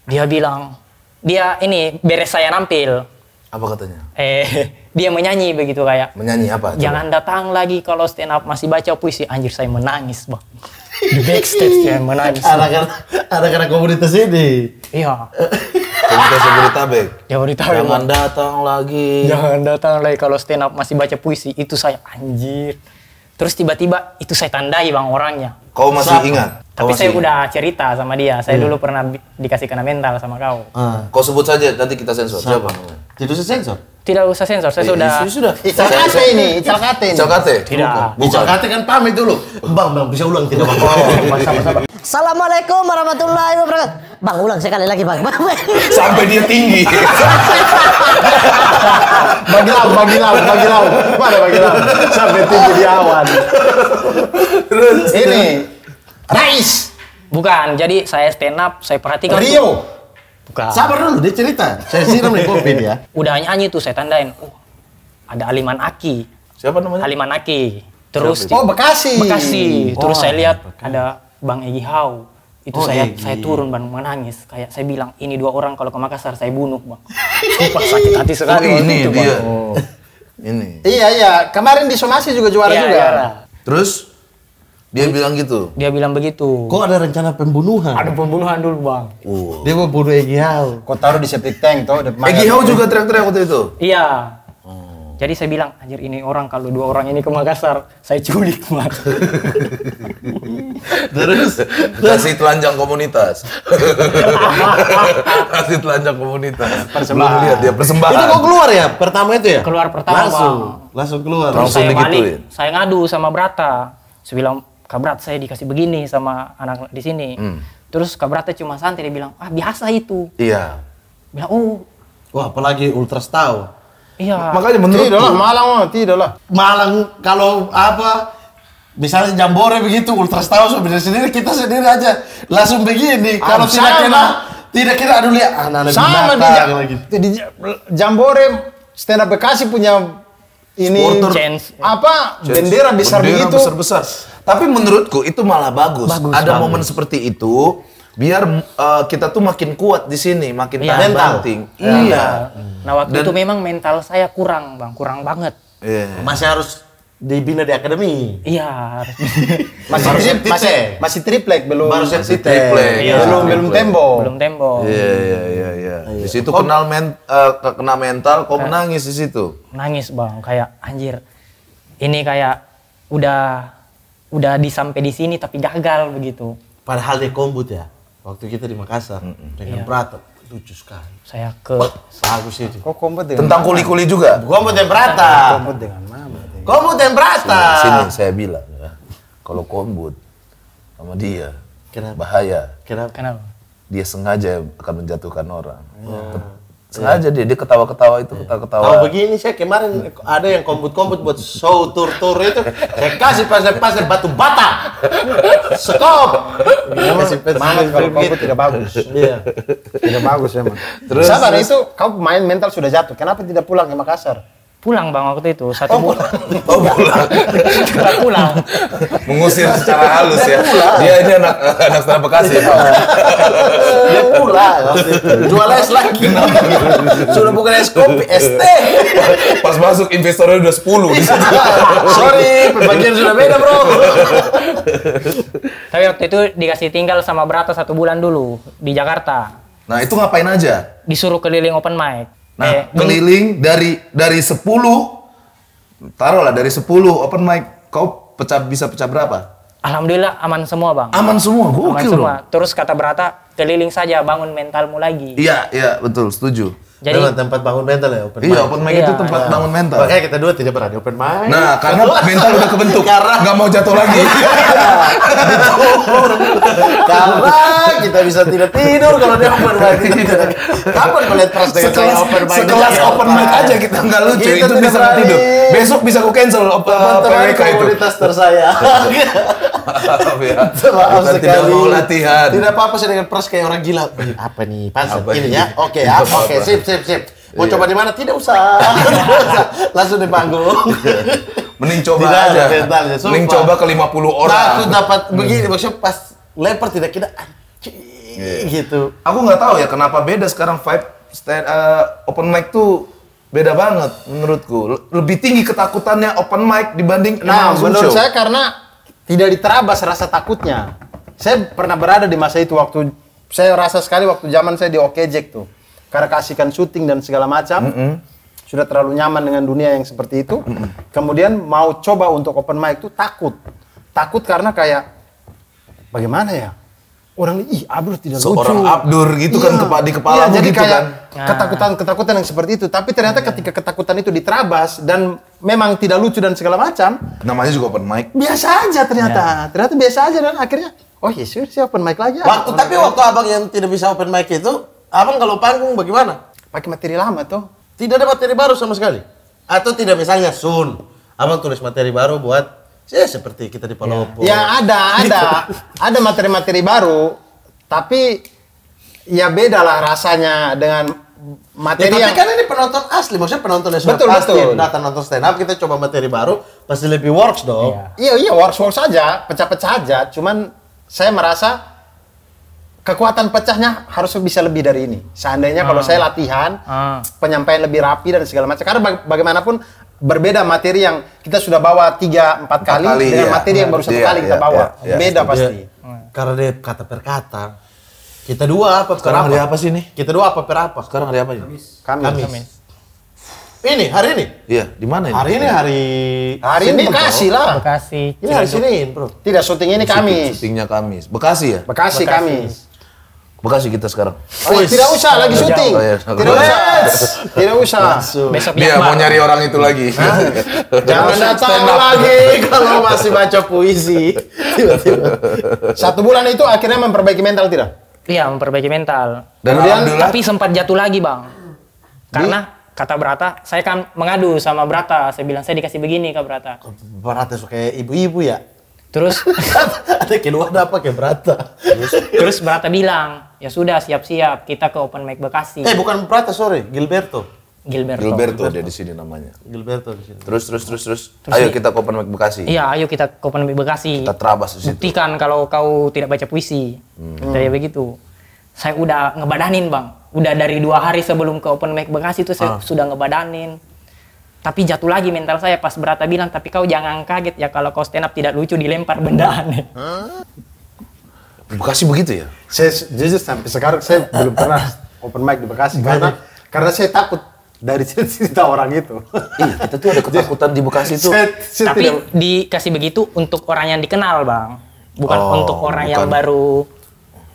Dia bilang, dia ini beres saya nampil. Apa katanya? Eh, dia menyanyi begitu kayak. Menyanyi apa? Coba? Jangan datang lagi kalau stand up masih baca puisi. Anjir saya menangis bang. Di backstage saya menangis. ada karena komunitas ini. Iya. Komunitas Jabodetabek. Jabodetabek. Jangan datang lagi. Jangan datang lagi kalau stand up masih baca puisi. Itu saya anjir. Terus tiba-tiba itu saya tandai bang orangnya. Kau masih ingat? Tapi oh, saya udah cerita sama dia. Saya hmm. dulu pernah dikasih kena mental sama kau. Ah. Kau sebut saja nanti kita sensor. Siapa? Tidak usah sensor. Tidak usah sensor. Saya eh, sudah. Sudah. sudah. Calkate ini, calkate ini. Tidak. Bukan. kan pamit dulu. Bang, bang bisa ulang tidak bang? Oh, sama, sama. Assalamualaikum warahmatullahi wabarakatuh. Bang ulang sekali lagi bang. Sampai dia tinggi. bagi laut, bagi laut, bagi laut. Mana bagi laut? Sampai tinggi di awan. Ini Rais. Bukan, jadi saya stand up, saya perhatikan. Rio. Tuh. Bukan. Sabar dulu, dia cerita. Saya siram nih kopi ya. Udah nyanyi tuh saya tandain. Oh, ada Aliman Aki. Siapa namanya? Aliman Aki. Terus Oh, Bekasi. Bekasi. Terus oh, saya lihat Bekasi. ada Bang Egi Hau. Itu oh, saya Egi. saya turun Bang menangis kayak saya bilang ini dua orang kalau ke Makassar saya bunuh, Bang. Sumpah sakit hati sekali oh, ini itu, dia. Oh. Ini. Iya, iya. Kemarin di Somasi juga juara iya, juga. Iya. Terus dia Jadi, bilang gitu. Dia bilang begitu. Kok ada rencana pembunuhan? Ada pembunuhan dulu, Bang. Uh. Dia mau bunuh Egy Hau. Kok taruh di septic tank tuh ada Egy Hau juga teriak-teriak waktu itu. Iya. Hmm. Jadi saya bilang, anjir ini orang kalau dua orang ini ke Makassar, saya culik, Bang. Terus kasih telanjang komunitas. kasih telanjang komunitas. Persembahan. Belum lihat dia persembahan. Itu kok keluar ya? Pertama itu ya? Keluar pertama, Langsung. Bang. Langsung keluar. Terus Langsung saya balik, saya ngadu sama Brata. Saya bilang, kabrat saya dikasih begini sama anak di sini. Hmm. Terus Kabratnya cuma santai dia bilang, ah biasa itu. Iya. Bilang, oh. Wah apalagi Ultras tahu. Iya. Makanya menurut tidak lah, Malang mah tidak lah. Malang kalau apa misalnya jambore begitu Ultras tahu sebenarnya sendiri kita sendiri aja langsung begini ah, kalau tidak kena tidak kena aduh lihat anak-anak ah, sama di, lagi di jambore stand up Bekasi punya ini Sporter. apa bendera besar bendera begitu besar besar tapi menurutku itu malah bagus. bagus Ada bagus. momen seperti itu biar uh, kita tuh makin kuat di sini, makin ya, tahan banting. Ya. Iya. Nah, waktu Dan, itu memang mental saya kurang, Bang. Kurang banget. Yeah. Masih harus dibina di akademi. Iya. masih masih, masih, masih triplek belum. Baru masih triplek. Iya. Belum belum tembok. Belum tembok. Iya iya iya iya. iya. Di situ kau, kenal men, uh, kena mental kok menangis di situ. Nangis, Bang, kayak anjir. Ini kayak udah udah disampe di sini tapi gagal begitu. Padahal di Kombut ya, waktu kita di Makassar mm hmm dengan iya. Pratap lucu sekali. Saya ke bagus itu. Kok Kombut dengan Tentang kuli-kuli juga. Kombut dan Prata Kombut dengan Mama. Kombut dan Prata Sini, sini saya bilang ya. Kalau Kombut sama dia Kenapa? bahaya. Kenapa? Kenapa? Dia sengaja akan menjatuhkan orang. Oh sengaja iya. dia dia ketawa-ketawa itu iya. ketawa-ketawa. oh, begini saya kemarin ada yang kombut-kombut buat show tour tour itu saya kasih pas pasir batu bata. Stop. Kasih iya, pasir kalau kombut tidak gitu. bagus. Iya. Tidak bagus ya Terus, Sabar itu kau main mental sudah jatuh. Kenapa tidak pulang ke Makassar? pulang bang waktu itu satu oh, bulan oh pulang Kita pulang. mengusir secara halus ya pulang. dia ini anak anak sekolah bekasi ya. dia pulang waktu itu. jual es lagi sudah bukan es kopi es teh pas masuk investornya udah sepuluh iya. sorry perbagian sudah beda bro tapi waktu itu dikasih tinggal sama Brata satu bulan dulu di Jakarta nah itu ngapain aja disuruh keliling open mic Nah, eh, keliling dari dari 10 taruhlah dari 10 open mic kau pecah bisa pecah berapa? Alhamdulillah aman semua, Bang. Aman semua, gokil aman semua. Terus kata Berata, keliling saja bangun mentalmu lagi. Iya, iya, betul, setuju. Jadi Memang tempat bangun mental ya open Iya, open mic iya, itu tempat iya. bangun mental. Makanya kita dua tidak pernah di open mic. Nah, karena mental udah kebentuk. karena nggak mau jatuh lagi. karena kita bisa tidak tidur kalau dia open mic. Kapan melihat pras dengan saya open mic? Sekelas open mic aja kita nggak lucu, kita itu bisa nggak tidur. Besok bisa ku cancel open uh, mic itu. Komunitas tersaya. Maaf ya. Maaf sekali. Tidak mau latihan. Tidak apa-apa sih dengan pros kayak orang gila. Apa nih? pas Ini ya. Oke, ah, oke, sip, sip, sip. Mau iya. coba di mana? Tidak usah. Langsung di panggung. Mending coba tidak, aja. Mending coba ke 50 orang. Nah, aku dapat hmm. begini, maksudnya pas leper tidak kita anjing iya. gitu. Aku nggak tahu ya kenapa beda sekarang vibe stand, uh, open mic tuh beda banget menurutku. Lebih tinggi ketakutannya open mic dibanding Nah, menurut show. saya karena tidak diterabas rasa takutnya. Saya pernah berada di masa itu waktu saya rasa sekali waktu zaman saya di Okejek tuh karena kasihkan syuting dan segala macam mm -hmm. sudah terlalu nyaman dengan dunia yang seperti itu mm -hmm. kemudian mau coba untuk open mic itu takut takut karena kayak bagaimana ya orang ih Abdur tidak lucu seorang Abdur gitu kan, iya. kan kepa di kepala iya, jadi gitu kayak kan nah. ketakutan ketakutan yang seperti itu tapi ternyata iya. ketika ketakutan itu diterabas dan memang tidak lucu dan segala macam namanya juga open mic biasa aja ternyata iya. ternyata biasa aja dan akhirnya oh yes sure sih open mic lagi waktu tapi waktu abang yang tidak bisa open mic itu Abang kalau panggung bagaimana? Pakai materi lama tuh. Tidak ada materi baru sama sekali. Atau tidak misalnya Sun, abang tulis materi baru buat ya seperti kita di Palopo. Ya, ya ada, ada, gitu. ada materi-materi baru, tapi ya bedalah rasanya dengan materi ya, tapi yang... kan ini penonton asli, maksudnya penonton yang betul, pasti betul. datang nonton stand up, kita coba materi baru, pasti lebih works dong. Iya, iya, iya works works saja, pecah-pecah aja. Cuman saya merasa kekuatan pecahnya harus bisa lebih dari ini. Seandainya kalau ah. saya latihan, ah. penyampaian lebih rapi dan segala macam. Karena bagaimanapun berbeda materi yang kita sudah bawa tiga empat kali, kali dengan iya. materi yang baru iya, satu kali kita iya, bawa. Beda pasti. Karena dia kata per kata. Kita dua apa Sekarang hari apa sih ini? Kita dua apa per apa? Sekarang hari apa ini? Kamis. Kamis. Ini hari ini? Iya, di mana ini? Hari ini hari hari ini Bekasi lah. Bekasi. Ini hari Senin, Bro. Tidak syuting ini Kamis. Syutingnya Kamis. Bekasi ya? Bekasi, Bekasi. Kamis. Bekasi kita sekarang. Oh, ya, tidak usah lagi syuting. Oh, yes. Iya. Tidak usah. Iya. Tidak usah. Besok dia mau nyari orang itu lagi. Jangan datang lagi kalau masih baca puisi. Satu bulan itu akhirnya memperbaiki mental tidak? Iya, memperbaiki mental. Dan Kemudian, tapi sempat jatuh lagi, Bang. Karena kata Brata, saya kan mengadu sama Brata. Saya bilang saya dikasih begini ke Brata. Brata suka ibu-ibu ya? Terus ada keluar apa kayak Brata? Terus, Brata bilang, "Ya sudah, siap-siap kita ke Open Mic Bekasi." Eh, bukan Brata, sorry, Gilberto. Gilberto. Gilberto, Gilberto. dia di sini namanya. Gilberto di sini. Terus terus terus terus. terus ayo kita ke Open Mic Bekasi. Iya, ayo kita ke Open Mic Bekasi. Kita terabas di situ. Buktikan kalau kau tidak baca puisi. Hmm. Kayak begitu. Saya udah ngebadanin, Bang. Udah dari dua hari sebelum ke Open Mic Bekasi itu saya ah. sudah ngebadanin tapi jatuh lagi mental saya pas Berata bilang tapi kau jangan kaget ya kalau kau stand up tidak lucu dilempar benda aneh huh? Bekasi begitu ya saya jujur sampai sekarang saya belum pernah open mic di Bekasi karena karena saya takut dari cerita orang itu. Iya, kita tuh ada ketakutan di Bekasi itu. Tapi tidak... dikasih begitu untuk orang yang dikenal, Bang. Bukan oh, untuk orang bukan. yang baru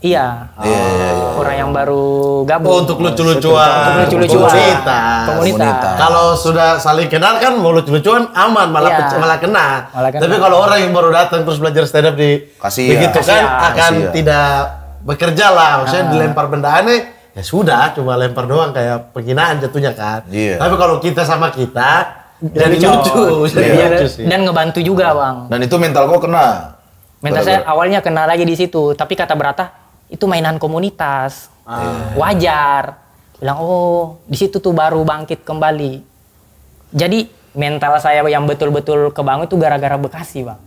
Iya. Oh. Iya, iya, iya. Orang yang baru gabung. Oh, untuk lucu-lucuan. Untuk lucu-lucuan. Komunitas. Komunitas. Kalau sudah saling kenal kan mau lucu-lucuan aman malah iya. pecah, malah, kena. malah kena. Tapi kalau orang yang baru datang terus belajar stand up di Kasih begitu ya. kan Kasih akan Kasih ya. tidak bekerja lah. Maksudnya nah. dilempar benda aneh ya sudah cuma lempar doang kayak penghinaan jatuhnya kan. Iya. Tapi kalau kita sama kita jadi lucu, lucu. Iya. iya. lucu Dan ngebantu juga, Bang. Dan itu mental kok kena. Mental saya awalnya kena lagi di situ, tapi kata berata itu mainan komunitas ah. wajar bilang oh di situ tuh baru bangkit kembali jadi mental saya yang betul-betul kebangun itu gara-gara Bekasi bang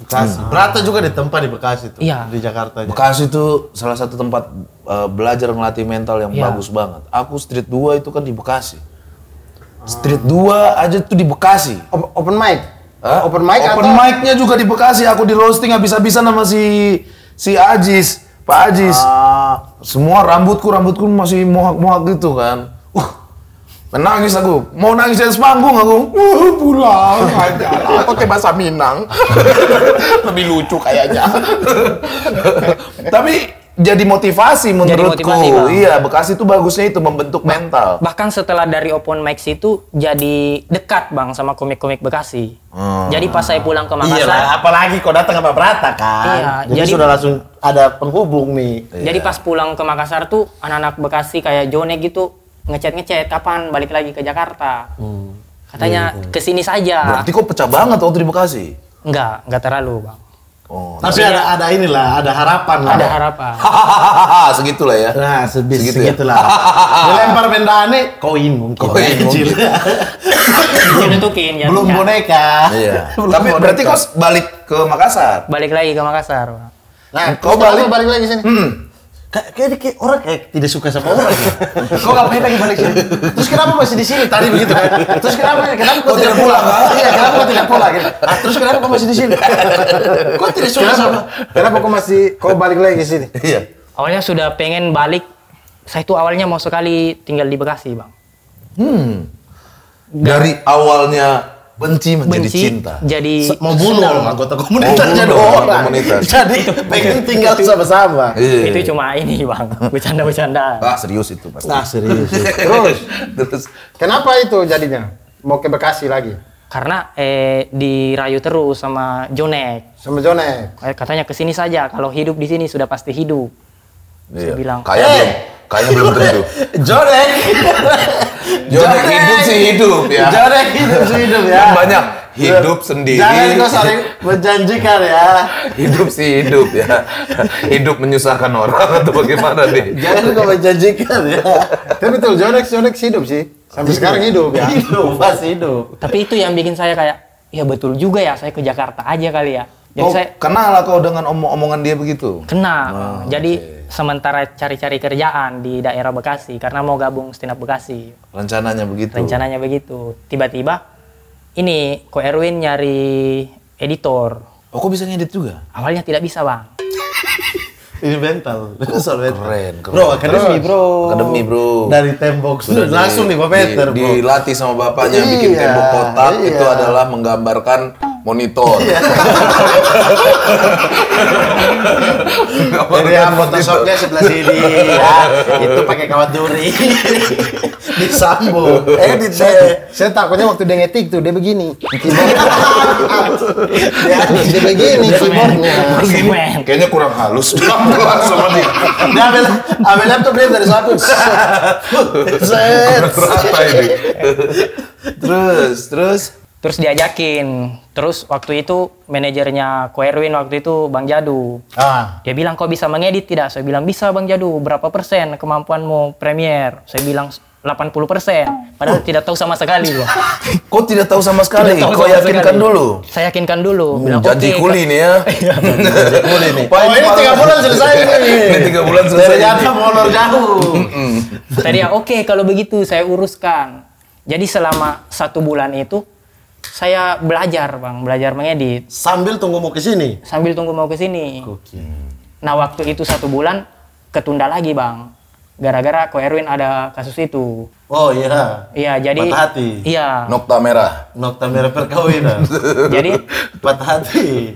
Bekasi. Hmm. Berata juga di tempat di Bekasi tuh. Iya. Di Jakarta. Bekasi itu salah satu tempat uh, belajar ngelatih mental yang iya. bagus banget. Aku street 2 itu kan di Bekasi. Street 2 aja tuh di Bekasi. Open, mic. Huh? Open mic Open atau? mic juga di Bekasi. Aku di roasting habis-habisan sama si si Ajis. Pak Ajis. Ah. Semua rambutku rambutku masih mohak-mohak gitu kan. Uh, menangis aku, mau nangis di panggung aku. Uh, pulang aja. Aku kayak bahasa Minang. Lebih lucu kayaknya. Tapi jadi motivasi menurutku. Jadi motivasi, iya, Bekasi itu bagusnya itu membentuk bah mental. Bahkan setelah dari open mic itu jadi dekat Bang sama komik-komik Bekasi. Hmm. Jadi pas saya pulang ke Makassar, apalagi kau datang ke Prata kan. Iya, jadi, jadi sudah langsung ada penghubung nih. Iya. Jadi pas pulang ke Makassar tuh anak-anak Bekasi kayak Jone gitu ngechat-ngechat kapan balik lagi ke Jakarta. Hmm. Katanya ke iya, iya, kesini saja. Berarti kok pecah banget waktu di Bekasi? Enggak, enggak terlalu, Bang. Oh, tapi ada ada inilah, ada harapan lah. Ada harapan. Hahaha, segitulah ya. Nah, sebis, Segitu ya. segitulah. Ya? Dilempar benda aneh, koin mungkin. Koin kecil. Jadi tuh koin ya. Belum boneka. Iya. Belum tapi boneka. berarti kau balik ke Makassar. Balik lagi ke Makassar. Nah, nah kau balik, balik lagi sini. Hmm kayak kayak orang kayak tidak suka sama orang ya. kok ngapain lagi balik sini terus kenapa masih di sini tadi begitu kan terus kenapa kenapa kau oh, tidak pulang ah. iya kenapa kau tidak pulang gitu. ah, terus kenapa kok masih di sini kau tidak suka kenapa, sama kenapa kau masih kau balik lagi ke sini iya awalnya sudah pengen balik saya itu awalnya mau sekali tinggal di Bekasi bang hmm dari awalnya benci menjadi benci, cinta. Jadi mau bunuh anggota komunitas oh, jadi orang. Komunitas. jadi pengen tinggal sama-sama. Iya. Itu cuma ini bang, bercanda-bercanda. Ah serius itu pasti. Nah serius. Terus, terus. Kenapa itu jadinya? Mau ke Bekasi lagi? Karena eh, dirayu terus sama Jonek. Sama Jonek. Eh, katanya kesini saja. Kalau hidup di sini sudah pasti hidup. Iya. Saya bilang. Kayak eh. belum Kayaknya belum tentu. Jorek. Jorek hidup sih hidup ya. Jorek hidup sih hidup ya. Yang banyak hidup sendiri. Jangan kau saling menjanjikan ya. Hidup sih hidup ya. Hidup menyusahkan orang atau bagaimana nih? Jangan kau menjanjikan ya. Tapi betul Jorek Jorek hidup sih. Sampai hidup. sekarang hidup ya. Hidup pasti hidup. Tapi itu yang bikin saya kayak ya betul juga ya saya ke Jakarta aja kali ya. Jadi oh, saya kenal lah kau dengan omong omongan dia begitu. Kenal. Oh, Jadi okay sementara cari-cari kerjaan di daerah Bekasi karena mau gabung stand Bekasi. Rencananya begitu. Rencananya begitu. Tiba-tiba ini Ko Erwin nyari editor. Oh, kok bisa ngedit juga? Awalnya tidak bisa, Bang. Ini mental. Oh, Keren, keren. Bro, akademi bro. Akademi bro. Dari tembok Sudah di, langsung Pak Peter, di, bro. Dilatih sama bapaknya iya, bikin tembok kotak iya. itu adalah menggambarkan monitor. Iya. Jadi ya Photoshopnya sebelah sini ya. Itu pakai kawat duri. Disambung. Edit eh, saya, saya takutnya waktu dia ngetik tuh dia begini. dia, iya. dia begini iya. keyboardnya. Kayaknya kurang halus. sama dia. Dia ambil ambil laptop dia dari satu. Set. Rata ini. terus terus terus diajakin terus waktu itu manajernya Erwin waktu itu Bang Jadu ah. dia bilang kau bisa mengedit tidak saya bilang bisa Bang Jadu berapa persen kemampuanmu Premiere saya bilang 80 persen padahal oh. tidak tahu sama sekali loh kau tidak tahu sama sekali tahu kau sama yakinkan sekali. dulu saya yakinkan dulu hmm, bilang, janji okay, kuli nih ya iya, kuli nih oh ini tiga bulan selesai ini. ini tiga bulan selesai ternyata molor jauh tadi ya oke okay, kalau begitu saya uruskan jadi selama satu bulan itu saya belajar bang, belajar mengedit. Sambil tunggu mau ke sini. Sambil tunggu mau ke sini. Nah waktu itu satu bulan ketunda lagi bang, gara-gara Ko Erwin ada kasus itu. Oh iya. Iya jadi. Patah hati. Iya. Nokta merah. Nokta merah perkawinan. jadi. Patah hati.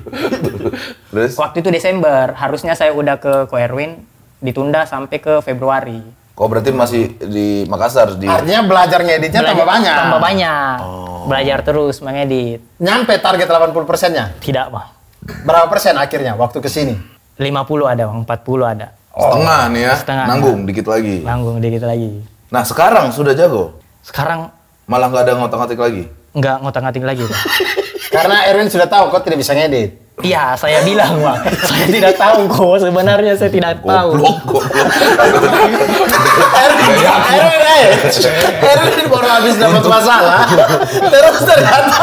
Waktu itu Desember, harusnya saya udah ke Ko Erwin, ditunda sampai ke Februari. Kok oh, berarti masih di Makassar di Artinya belajar ngeditnya belajar, tambah banyak. Tambah banyak. Oh. Belajar terus mengedit. Nyampe target 80%-nya? Tidak, Bang. Berapa persen akhirnya waktu ke sini? 50 ada, Bang. 40 ada. Oh. Setengah nih ya. Setengah. Nanggung dikit lagi. Nanggung dikit lagi. Nah, sekarang sudah jago. Sekarang malah nggak ada ngotak-ngatik lagi. Nggak ngotak-ngatik lagi, Bang. Karena Erwin sudah tahu kok tidak bisa ngedit. Iya, saya bilang, Bang. saya tidak tahu kok. Sebenarnya saya tidak tahu. Goblok, goblok. air air Eh, Erwin baru habis dapat masalah. Terus ternyata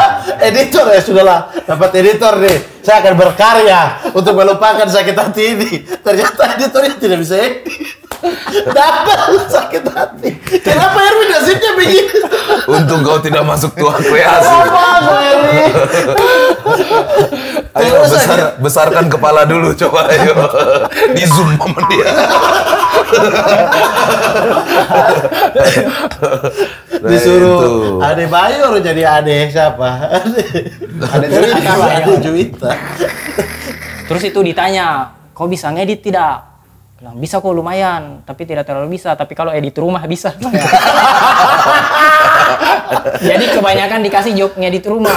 editor ya sudahlah dapat editor nih. Saya akan berkarya untuk melupakan sakit hati ini. Ternyata editornya tidak bisa edit. Dapat sakit hati. Kenapa Erwin nasibnya begini? Untung kau tidak masuk tuan kreasi. Kenapa Erwin? Ayo besar, besarkan kepala dulu coba ayo. Di zoom sama dia. nah, Disuruh itu. Ade Bayor jadi Ade siapa? Ade Juwita Ade Juwita. Terus itu ditanya, kau bisa ngedit tidak? bilang bisa kok lumayan tapi tidak terlalu bisa tapi kalau edit rumah bisa jadi kebanyakan dikasih job ngedit rumah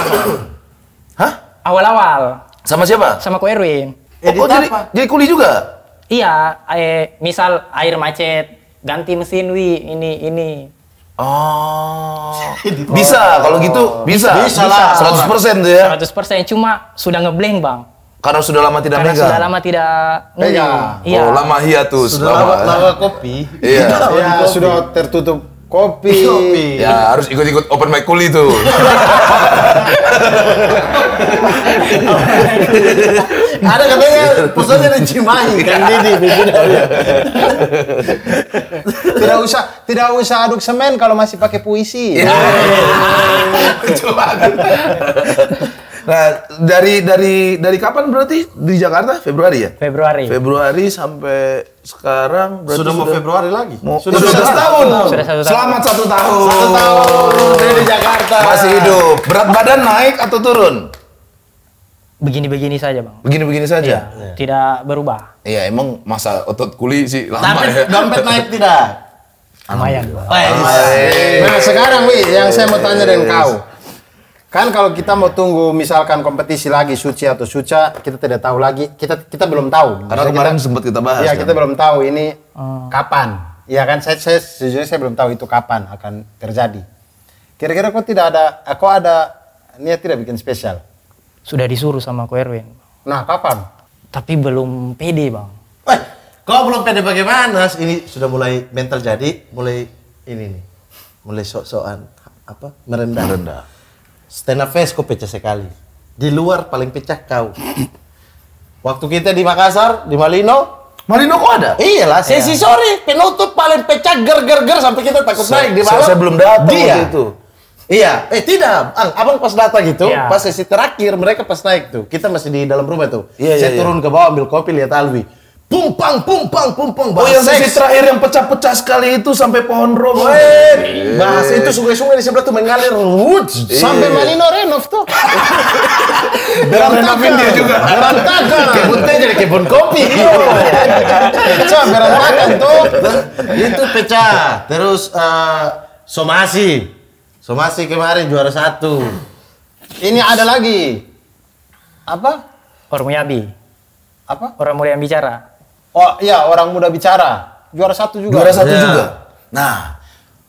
hah awal-awal sama siapa sama ko Erwin oh, edit oh, jadi, jadi kuli juga iya eh, misal air macet ganti mesin wi ini ini Oh, bisa kalau gitu bisa. Bisa, lah, seratus persen tuh ya. seratus persen, cuma sudah ngebleng bang. Karena sudah lama tidak Karena megang. Sudah lama tidak megang. Iya. Oh, lama hiatus. Sudah lama, lama kopi. Iya. ya, sudah tertutup kopi. kopi. Ya harus ikut-ikut open mic kuli itu. Ada katanya pusatnya di Cimahi kan Didi Tidak usah tidak usah aduk semen kalau masih pakai puisi. Ya. Coba Nah, dari dari dari kapan berarti di Jakarta? Februari ya? Februari. Februari sampai sekarang berarti sudah, sudah mau Februari lagi. Mau, sudah, sudah, satu tahun. Sudah satu tahun. Selamat satu tahun. Satu tahun dari di Jakarta. Masih hidup. Berat badan naik atau turun? begini-begini saja bang. Begini-begini saja. Iya, iya. Tidak berubah. Iya emang masa otot kuli sih lama Tapi ya. Dompet naik tidak. Lumayan. Nah sekarang wi yang saya mau tanya dengan kau. Kan kalau kita mau tunggu misalkan kompetisi lagi Suci atau Suca, kita tidak tahu lagi. Kita kita belum tahu. Karena Bisa kemarin kita, sempat kita bahas. Iya, kan? kita belum tahu ini oh. kapan. Iya kan saya saya sejujurnya saya belum tahu itu kapan akan terjadi. Kira-kira kok tidak ada kok ada niat tidak bikin spesial? Sudah disuruh sama Ko Erwin. Nah, kapan? Tapi belum pede, Bang. Eh, kok belum pede bagaimana? Ini sudah mulai mental jadi, mulai ini nih. Mulai sok-sokan apa? Merendah. Merendah stand up face kau pecah sekali di luar paling pecah kau waktu kita di Makassar di Malino Malino kok ada? Iya, lah. sesi iya. sore penutup paling pecah ger ger ger sampai kita takut naik di malam. Saya belum datang dia. itu. Iya, eh tidak, Ang, abang pas datang gitu, yeah. pas sesi terakhir mereka pas naik tuh, kita masih di dalam rumah tuh. Yeah, iya, saya yeah, turun yeah. ke bawah ambil kopi lihat Alwi, Pumpang, pumpang, pumpang. Bahas oh, yang seks. terakhir yang pecah-pecah sekali itu sampai pohon Oh, eh. bahas itu sungai-sungai di sebelah tuh mengalir. Woods. Iya. Sampai Malino renov tuh. Dan renovin dia juga. Berantakan. teh jadi kebun kopi. Iya. Pecah, berantakan tuh. itu pecah. Terus uh, somasi. Somasi kemarin juara satu. Ini ada lagi. Apa? Ormuyabi. Apa? Orang mulai yang bicara. Oh iya orang muda bicara juara satu juga. Juara satu ya. juga. Nah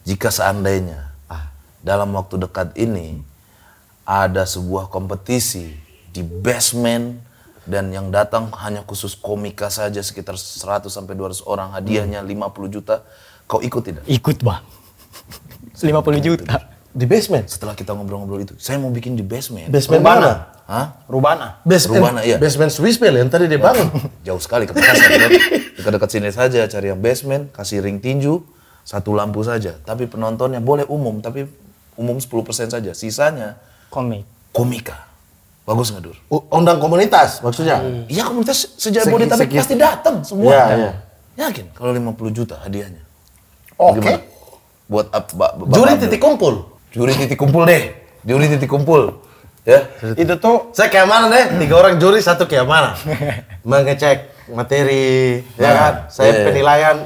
jika seandainya ah, dalam waktu dekat ini ada sebuah kompetisi di basement dan yang datang hanya khusus komika saja sekitar 100 sampai 200 orang hadiahnya 50 hmm. juta kau ikut tidak? Ikut bang. 50 juta. Di basement? Setelah kita ngobrol-ngobrol itu. Saya mau bikin di basement. Basement Rubana. mana? Hah? Rubana. Basement, Rubana, iya. Basement Swiss Bell yang tadi dia bangun. Jauh sekali ke Makassar. Ya, Dekat-dekat sini saja cari yang basement, kasih ring tinju, satu lampu saja. Tapi penontonnya boleh umum, tapi umum 10% saja. Sisanya... Komik. Komika. Bagus nggak, Dur? Undang komunitas maksudnya? Hmm. Iya, komunitas sejak Se tapi pasti datang semua. Ya, ya. Yakin kalau 50 juta hadiahnya? Oke. Okay. Buat apa? Juri titik kumpul? juri titik kumpul deh juri titik kumpul ya itu tuh saya kayak mana deh ya. tiga orang juri satu kayak mana mengecek materi ya nah, ya kan saya yeah. penilaian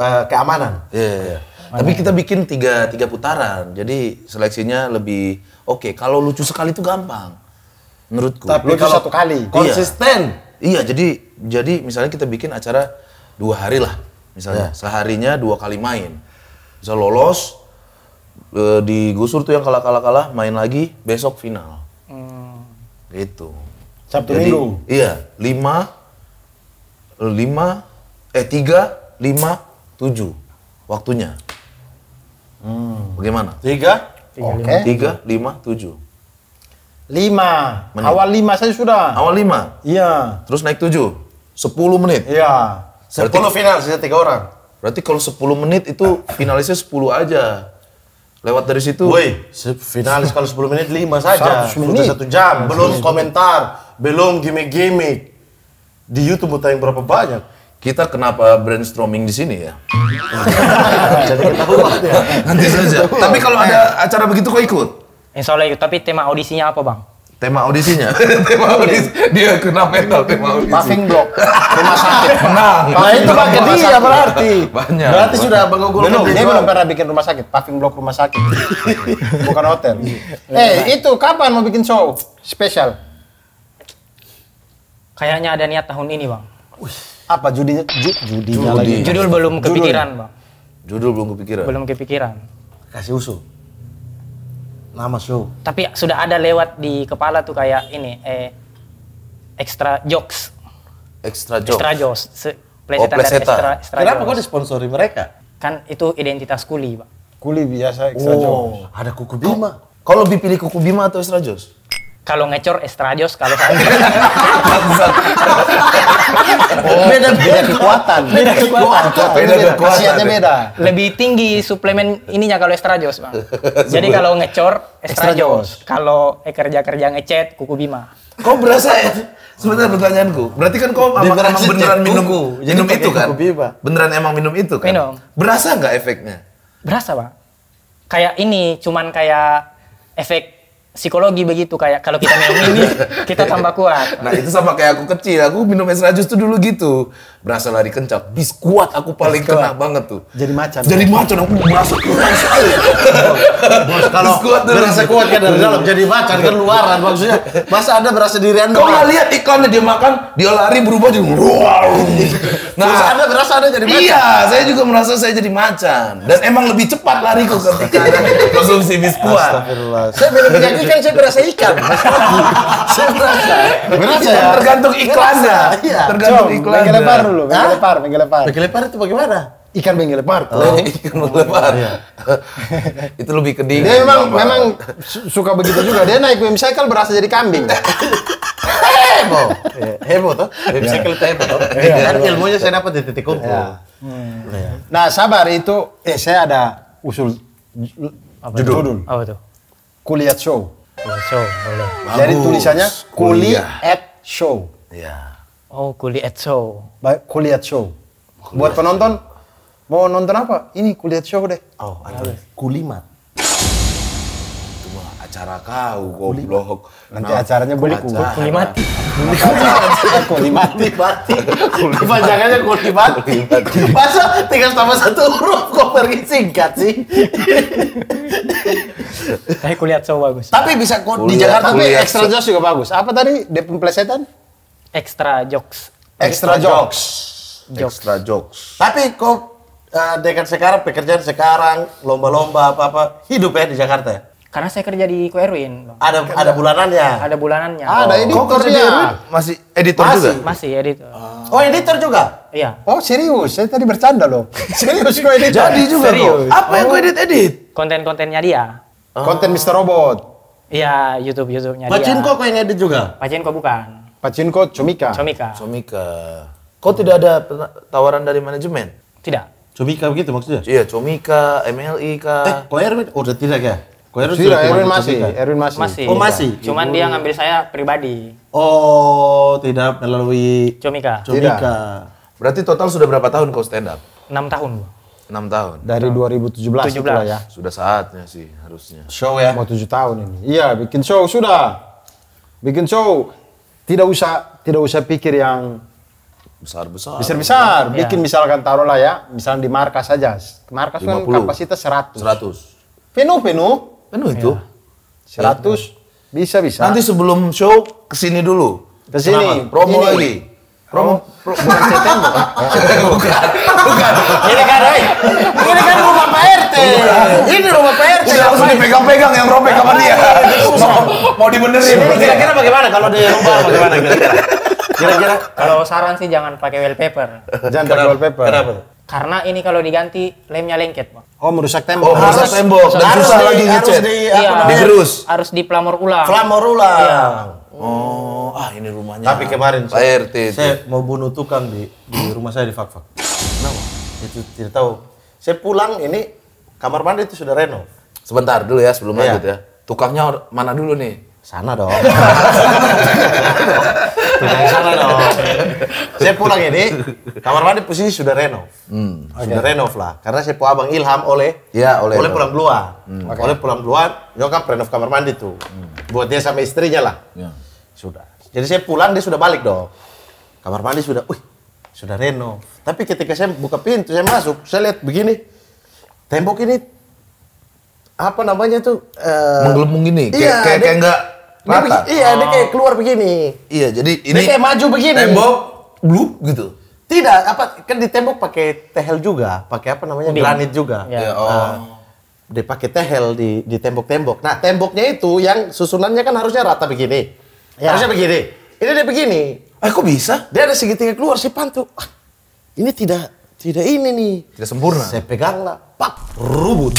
uh, keamanan Iya, Mana? Iya. tapi kita bikin tiga tiga putaran jadi seleksinya lebih oke okay. kalau lucu sekali itu gampang menurutku tapi lucu kalau satu kali iya. konsisten iya, iya jadi jadi misalnya kita bikin acara dua hari lah misalnya yeah. seharinya dua kali main bisa lolos di e, digusur tuh yang kalah kalah kalah main lagi besok final hmm. gitu Sabtu Jadi, Minggu iya lima lima eh tiga lima tujuh waktunya hmm. bagaimana tiga Oke. Okay. Tiga, lima, tujuh. Lima. Menit. Awal lima saya sudah. Awal lima? Iya. Terus naik tujuh. Sepuluh menit? Iya. Sepuluh final, sisa tiga orang. Berarti kalau sepuluh menit itu finalisnya sepuluh aja. Lewat dari situ. Woi, finalis kalau 10 menit 5 saja. 100 menit. Sudah 1 jam, belum komentar, belum gimmick-gimmick. Di YouTube mau tayang berapa banyak? Kita kenapa brainstorming di sini ya? Jadi ketahuan ya. Nanti saja. Tapi kalau ada acara begitu kok ikut? Insya Allah ikut. Tapi tema audisinya apa bang? tema audisinya tema audisi dia kena mental tema audisi paving block rumah sakit menang nah itu pakai dia berarti banyak berarti sudah mengunggulkan belum dia belum pernah bikin rumah sakit paving block rumah sakit bukan hotel iya. eh itu kapan mau bikin show spesial kayaknya ada niat tahun ini bang apa judinya ju, judinya judul, lagi judul belum kepikiran bang judul belum kepikiran belum kepikiran kasih usul Nama show. Tapi sudah ada lewat di kepala tuh kayak ini eh extra jokes. Extra jokes. Extra jokes. Plesetan oh, plesetan. Extra, extra Kenapa jokes. kok disponsori mereka? Kan itu identitas kuli, Pak. Kuli biasa extra oh, jokes. Ada kuku bima. kalau lebih pilih kuku bima atau extra jokes? kalau ngecor estradios kalau oh, beda beda kekuatan beda kekuatan beda kekuatan beda lebih tinggi suplemen ininya kalau estradios bang jadi kalau ngecor estradios kalau eh, kerja kerja ngecet kuku bima kau berasa ya? Sebenarnya pertanyaanku berarti kan kau emang, emang beneran minum kuku, minum itu kan beneran emang minum itu kan minum. berasa nggak efeknya berasa pak. kayak ini cuman kayak efek psikologi begitu kayak kalau kita minum ini kita tambah kuat. Nah itu sama kayak aku kecil, aku minum es rajus tuh dulu gitu berasa lari kencang. Bis kuat aku paling kena banget tuh. Jadi macan. Jadi ya? macan aku berasa kuat sekali. Bos kalau kuat berasa kuat kan dari dalam jadi macan kan luaran maksudnya. Masa ada berasa diri anda Kau nggak lihat iklannya dia makan, dia lari berubah jadi ruang Nah, Terus Anda berasa ada jadi macan. Iya, saya juga merasa saya jadi macan. Dan emang lebih cepat lari kok ketika konsumsi biskuat. kuat. Saya belum minyak kan saya berasa ikan. saya berasa. Berasa ya. Tergantung iklannya. Iya. Tergantung iklannya. Baru dulu, bengkel lepar, bengkel lepar. Bengkel lepar itu bagaimana? Ikan bengkel lepar. Oh, ikan bengkel lepar. ya, itu lebih keding. Dia memang memang suka begitu juga. Dia naik cycle berasa jadi kambing. heboh. Iya. heboh tuh. cycle iya. itu heboh tuh. Iya, kan ilmunya saya dapat di titik kumpul. Hmm. Nah, sabar itu eh saya ada usul apa judul. judul. Apa tuh? Kuliah show. Kuliah show, Jadi tulisannya kuliah show. Iya. Oh, kuliah show. Baik, kuliah show. Buat penonton, show. mau nonton apa? Ini kuliah show deh. Oh, ada kulimat. Itu mah acara kau, goblok. Nanti nah, acaranya beli ku. Kulimat. Kulimat. Kulimat. Kepanjangannya kulimat. Masa tinggal sama satu huruf kok pergi singkat sih? Tapi eh, kuliah show bagus. Tapi bisa di Jakarta, tapi ekstra jauh juga bagus. Apa tadi? depan plesetan? Extra jokes. Extra, jokes. jokes. Extra jokes. Tapi kok uh, eh, dekat sekarang pekerjaan sekarang lomba-lomba apa-apa hidup ya di Jakarta ya? Karena saya kerja di Kuerwin. Ada kerja. ada bulanannya. Ya, ada bulanannya. Oh ada oh. editor kerja Masih editor masih. juga? Masih editor. Oh, editor juga? Iya. Oh, serius. Saya tadi bercanda loh. serius kok editor. Jadi juga serius. kok. Apa oh. yang kau edit-edit? Konten-kontennya dia. Oh. Konten Mister Robot. Iya, YouTube YouTube-nya dia. Pacin kok yang edit juga? Pacin kok bukan. Pacinko Comika. Comika. Comika. Kok tidak ada tawaran dari manajemen? Tidak. Comika begitu maksudnya? Iya, Comika, MLI kah? Eh, kok Erwin oh, udah tidak ya? Kok Erwin tidak, Erwin masih, Erwin masih. masih. Oh, masih. Cuman dia ngambil saya pribadi. Oh, tidak melalui Comika. Comika. Berarti total sudah berapa tahun kau stand up? 6 tahun. 6 tahun. Dari 2017 17. Gitu lah ya. Sudah saatnya sih harusnya. Show ya. Mau 7 tahun ini. Iya, bikin show sudah. Bikin show tidak usah tidak usah pikir yang besar besar besar besar ya. bikin misalkan taruhlah ya misalkan di markas saja markas kan kapasitas 100 100 penuh penuh penuh itu ya. 100 bisa bisa nanti sebelum show kesini dulu kesini promo lagi Promo, pro, bukan CTM bukan? bukan, Ini kan, hey, ini kan rumah Pak RT. Ini rumah Pak RT. Udah iya, langsung dipegang-pegang yang robek sama dia. Mau, mau dibenerin. Kira-kira bagaimana kalau di rumah bagaimana kira-kira? kalau saran sih jangan pakai wallpaper. Jangan pakai wallpaper. Kenapa Karena ini kalau diganti lemnya lengket, Bang. Oh, merusak tembok. Oh, merusak tembok. Dan harus susah di, lagi ngecat. Harus di, iya, digerus. Harus diplamor ulang. Flamor ulang. Iya. Oh, ah ini rumahnya. Tapi kemarin Pak RT itu. saya mau bunuh tukang di, di rumah saya di Fakfak. Kenapa? Itu tidak tahu. Saya pulang ini kamar mandi itu sudah Reno. Sebentar dulu ya sebelum iya. lanjut ya. Tukangnya mana dulu nih? Sana dong. Jangan salah dong. saya pulang ini, kamar mandi posisi sudah renov. Hmm. Sudah okay. renov lah. Karena saya pulang abang Ilham oleh ya, oleh, oleh pulang keluar. Hmm. Okay. Oleh pulang keluar, nyokap renov kamar mandi tuh. Hmm. Buat dia sama istrinya lah. Ya. Sudah. Jadi saya pulang, dia sudah balik dong. Kamar mandi sudah, wih, sudah renov. Tapi ketika saya buka pintu, saya masuk, saya lihat begini. Tembok ini apa namanya tuh uh, menggelembung iya, kayak kayak, kayak enggak Rata. Dia, iya, dia kayak oh. keluar begini. Iya, jadi ini dia kayak maju begini. Tembok blue gitu. Tidak, apa kan di tembok pakai tehel juga, pakai apa namanya? Udin. granit juga. Iya. Yeah. Oh. Uh, dia pakai tehel di di tembok-tembok. Nah, temboknya itu yang susunannya kan harusnya rata begini. Ya. Harusnya begini. Ini dia begini. Eh, kok bisa? Dia ada segitiga keluar si pantu. Ah, ini tidak tidak ini nih. Tidak sempurna. Saya pegang lah, pak, rubuh.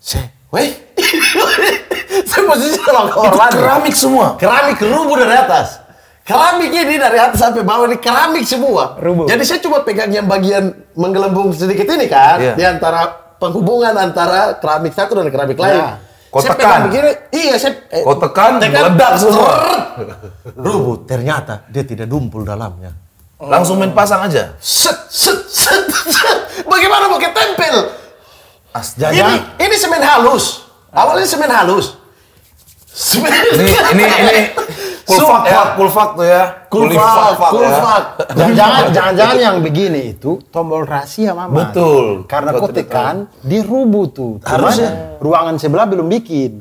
Saya, weh. saya posisi kalau ke keramik semua. Keramik rubuh dari atas. keramik ini dari atas sampai bawah ini keramik semua. Rubuh. Jadi saya cuma pegang yang bagian menggelembung sedikit ini kan, yeah. di antara penghubungan antara keramik satu dan keramik lain. Yeah. Kau saya tekan. begini, iya saya eh, Kau tekan, meledak semua. Rubuh ternyata dia tidak dumpul dalamnya. Oh. Langsung main pasang aja. Set, set, set, set. Bagaimana mau ketempel? Ini, ini semen halus. Awalnya semen halus. すべね、ねねね cool so, ya. kulfak tuh ya. Kulfak, kulfak. Jangan-jangan, jangan-jangan yang begini itu tombol rahasia mama. Betul. Karena betul, kutikan betul. di tuh. Harusnya ruangan sebelah belum bikin.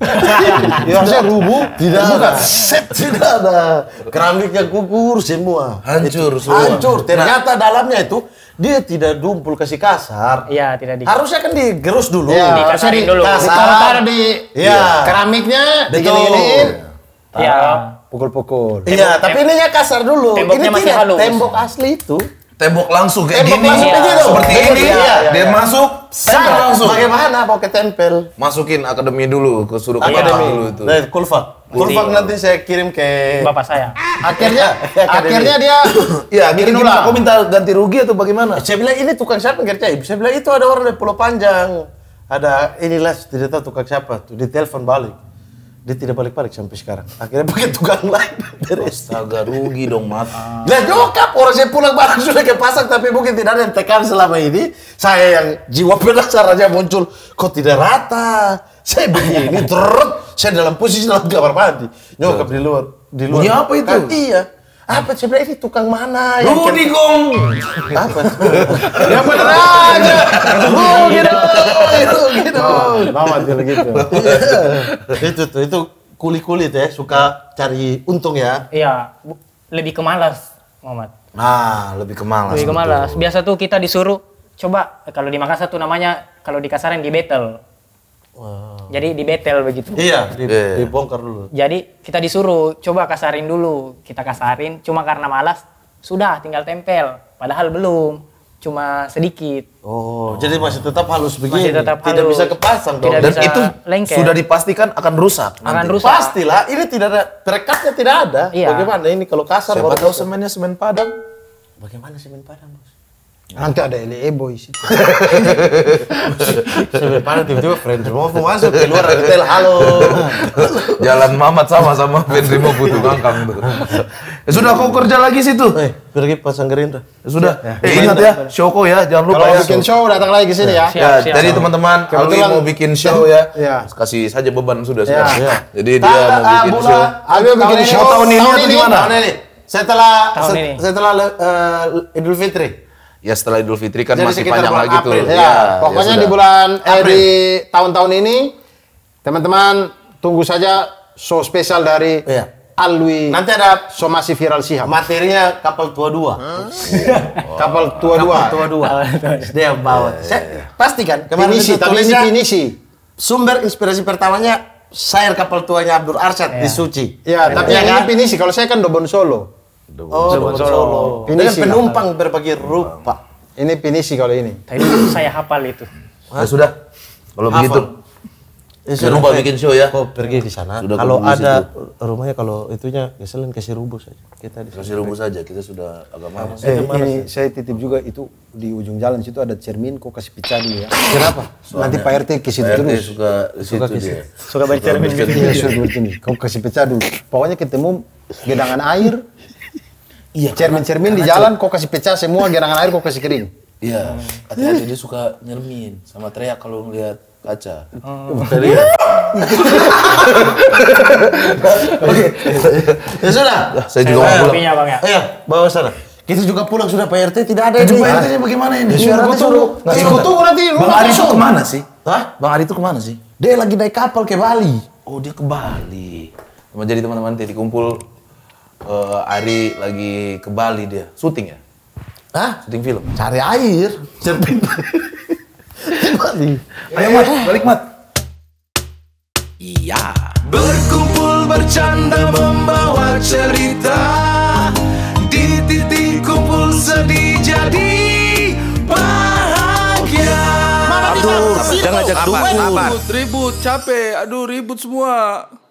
ya harusnya rubu tidak ada. Set tidak ada. Keramiknya gugur semua. Hancur semua. Hancur. Ternyata nah. dalamnya itu dia tidak dumpul kasih kasar. Iya, tidak di. Harusnya kan digerus dulu. Ya, dikasarin dulu. Kasar. Ditaruh di ya. keramiknya digini-giniin. Ya. Iya pukul-pukul. Iya, tapi ininya kasar dulu. ini masih tidak. halus. Tembok asli itu. Tembok langsung kayak tembok gini. Langsung iya. Gitu. Seperti ini. Iya, iya, iya. dia iya. masuk, saya langsung. Bagaimana pakai tempel? Masukin akademi dulu ke ke akademi dulu itu. Nah, kulfa. Kulfa nanti saya kirim ke bapak saya. Akhirnya akhirnya dia ya bikin ulang. Aku minta ganti rugi atau bagaimana? Saya bilang ini tukang siapa kerja? Saya bilang itu ada orang dari Pulau Panjang. Ada inilah tidak tahu tukang siapa tuh di telepon balik dia tidak balik-balik sampai sekarang. Akhirnya pakai tukang lain dari Astaga, rugi dong mat. Nah nyokap orang saya pulang barang sudah ke pasar tapi mungkin tidak ada yang tekan selama ini. Saya yang jiwa penasaran aja muncul. Kok tidak rata? Saya begini terus saya dalam posisi dalam kamar mandi. Nyokap di luar di luar. Bunyi apa itu? Kan, iya apa sih bilang ini tukang mana yang Rudi Gong apa yang bener aja Rudi gitu, itu gitu Mama gitu. oh, dia gitu iya. itu tuh itu kuli kulit ya suka cari untung ya iya lebih ke malas Muhammad nah lebih ke malas lebih ke malas biasa tuh kita disuruh coba kalau di Makassar tuh namanya kalau di kasaran di battle jadi di battle begitu. Iya, di, yeah. Iya. dibongkar dulu. Jadi kita disuruh coba kasarin dulu, kita kasarin. Cuma karena malas, sudah tinggal tempel. Padahal belum, cuma sedikit. Oh, jadi masih tetap halus begini. Masih tetap halus. Tidak bisa kepasang dong. Tidak Dan itu lengket. sudah dipastikan akan rusak. Akan nanti. rusak. Pastilah, ini tidak ada perekatnya tidak ada. Iya. Bagaimana ini kalau kasar? Siapa tahu semennya semen padang. Bagaimana semen padang, Bos? Nanti ada LE Boys. pada tiba-tiba Friend mau masuk keluar hotel halo. Jalan Mamat sama sama Friend butuh butuh kang tuh. Eh, ya sudah kau kerja lagi situ. Eh, pergi pasang Gerindra. Ya sudah. Ya. Eh, ingat ya, Shoko ya, jangan lupa kalau ya. bikin show datang lagi ke sini ya. ya siap, ya, siap, jadi teman-teman, Alwi mau bikin show ya. ya. Kasih saja beban sudah ya. sekarang. Ya. Jadi dia mau bikin show. Ayo bikin show tahun ini atau gimana? Setelah setelah eh, Idul Fitri. Ya setelah Idul Fitri kan Jadi masih panjang lagi April. tuh. Iya, ya, ya pokoknya ya di bulan eh di tahun-tahun ini teman-teman tunggu saja show spesial dari ya. Alwi. Nanti ada show masih viral sih. Materinya kapal tua dua. Hmm? kapal tua dua. Kapal tua dua. Iya, iya. Dia bawa. pasti kan. finisi, tapi ini finisi. Sumber inspirasi pertamanya saya kapal tuanya Abdul Arsyad ya. di Suci. Ya, tapi ya, yang ya. ini kan? finisi. Kalau saya kan Dobon Solo oh, Debun Solo. Solo. Dengan penumpang kan? berbagai rupa. Nah, ini pinisi kalau ini. Tapi nah, saya hafal itu. Ya nah, sudah. Kalau begitu. Ya, sudah eh, bikin show ya. Kau pergi di sana. Sudah kalau ada itu. rumahnya kalau itunya geselin kasih rubus saja. Kita di kasih rubus saja. Kita sudah agak nah, malas. Eh, ini ya? saya titip juga itu di ujung jalan situ ada cermin kok kasih pecah dulu ya. Kenapa? Soalnya Nanti Pak RT ke situ terus. suka suka ke Suka baca cermin. Iya, suka baca Kau kasih pecah dulu. Pokoknya ketemu gedangan air Iya. Cermin-cermin di jalan kok kasih pecah semua, genangan air kok kasih kering. Iya. Hati-hati dia suka nyermin sama teriak kalau ngelihat kaca. Oh. Teriak. Oke. Ya sudah. Saya juga mau pulang. Ya. Ayo, bawa sana. Kita juga pulang sudah Pak RT, tidak ada ini. Pak RT bagaimana ini? Ya, suruh tunggu. tunggu nanti. Bang Ari itu kemana sih? Hah? Bang Ari itu kemana sih? Dia lagi naik kapal ke Bali. Oh, dia ke Bali. Sama jadi teman-teman tadi kumpul uh, Ari lagi ke Bali dia syuting ya Hah? syuting film cari air cerpin Bali ayo mat balik mat iya berkumpul bercanda membawa cerita di titik kumpul sedih jadi bahagia Aduh, jangan ajak dukun. Ribut, ribut, capek. Aduh, ribut semua.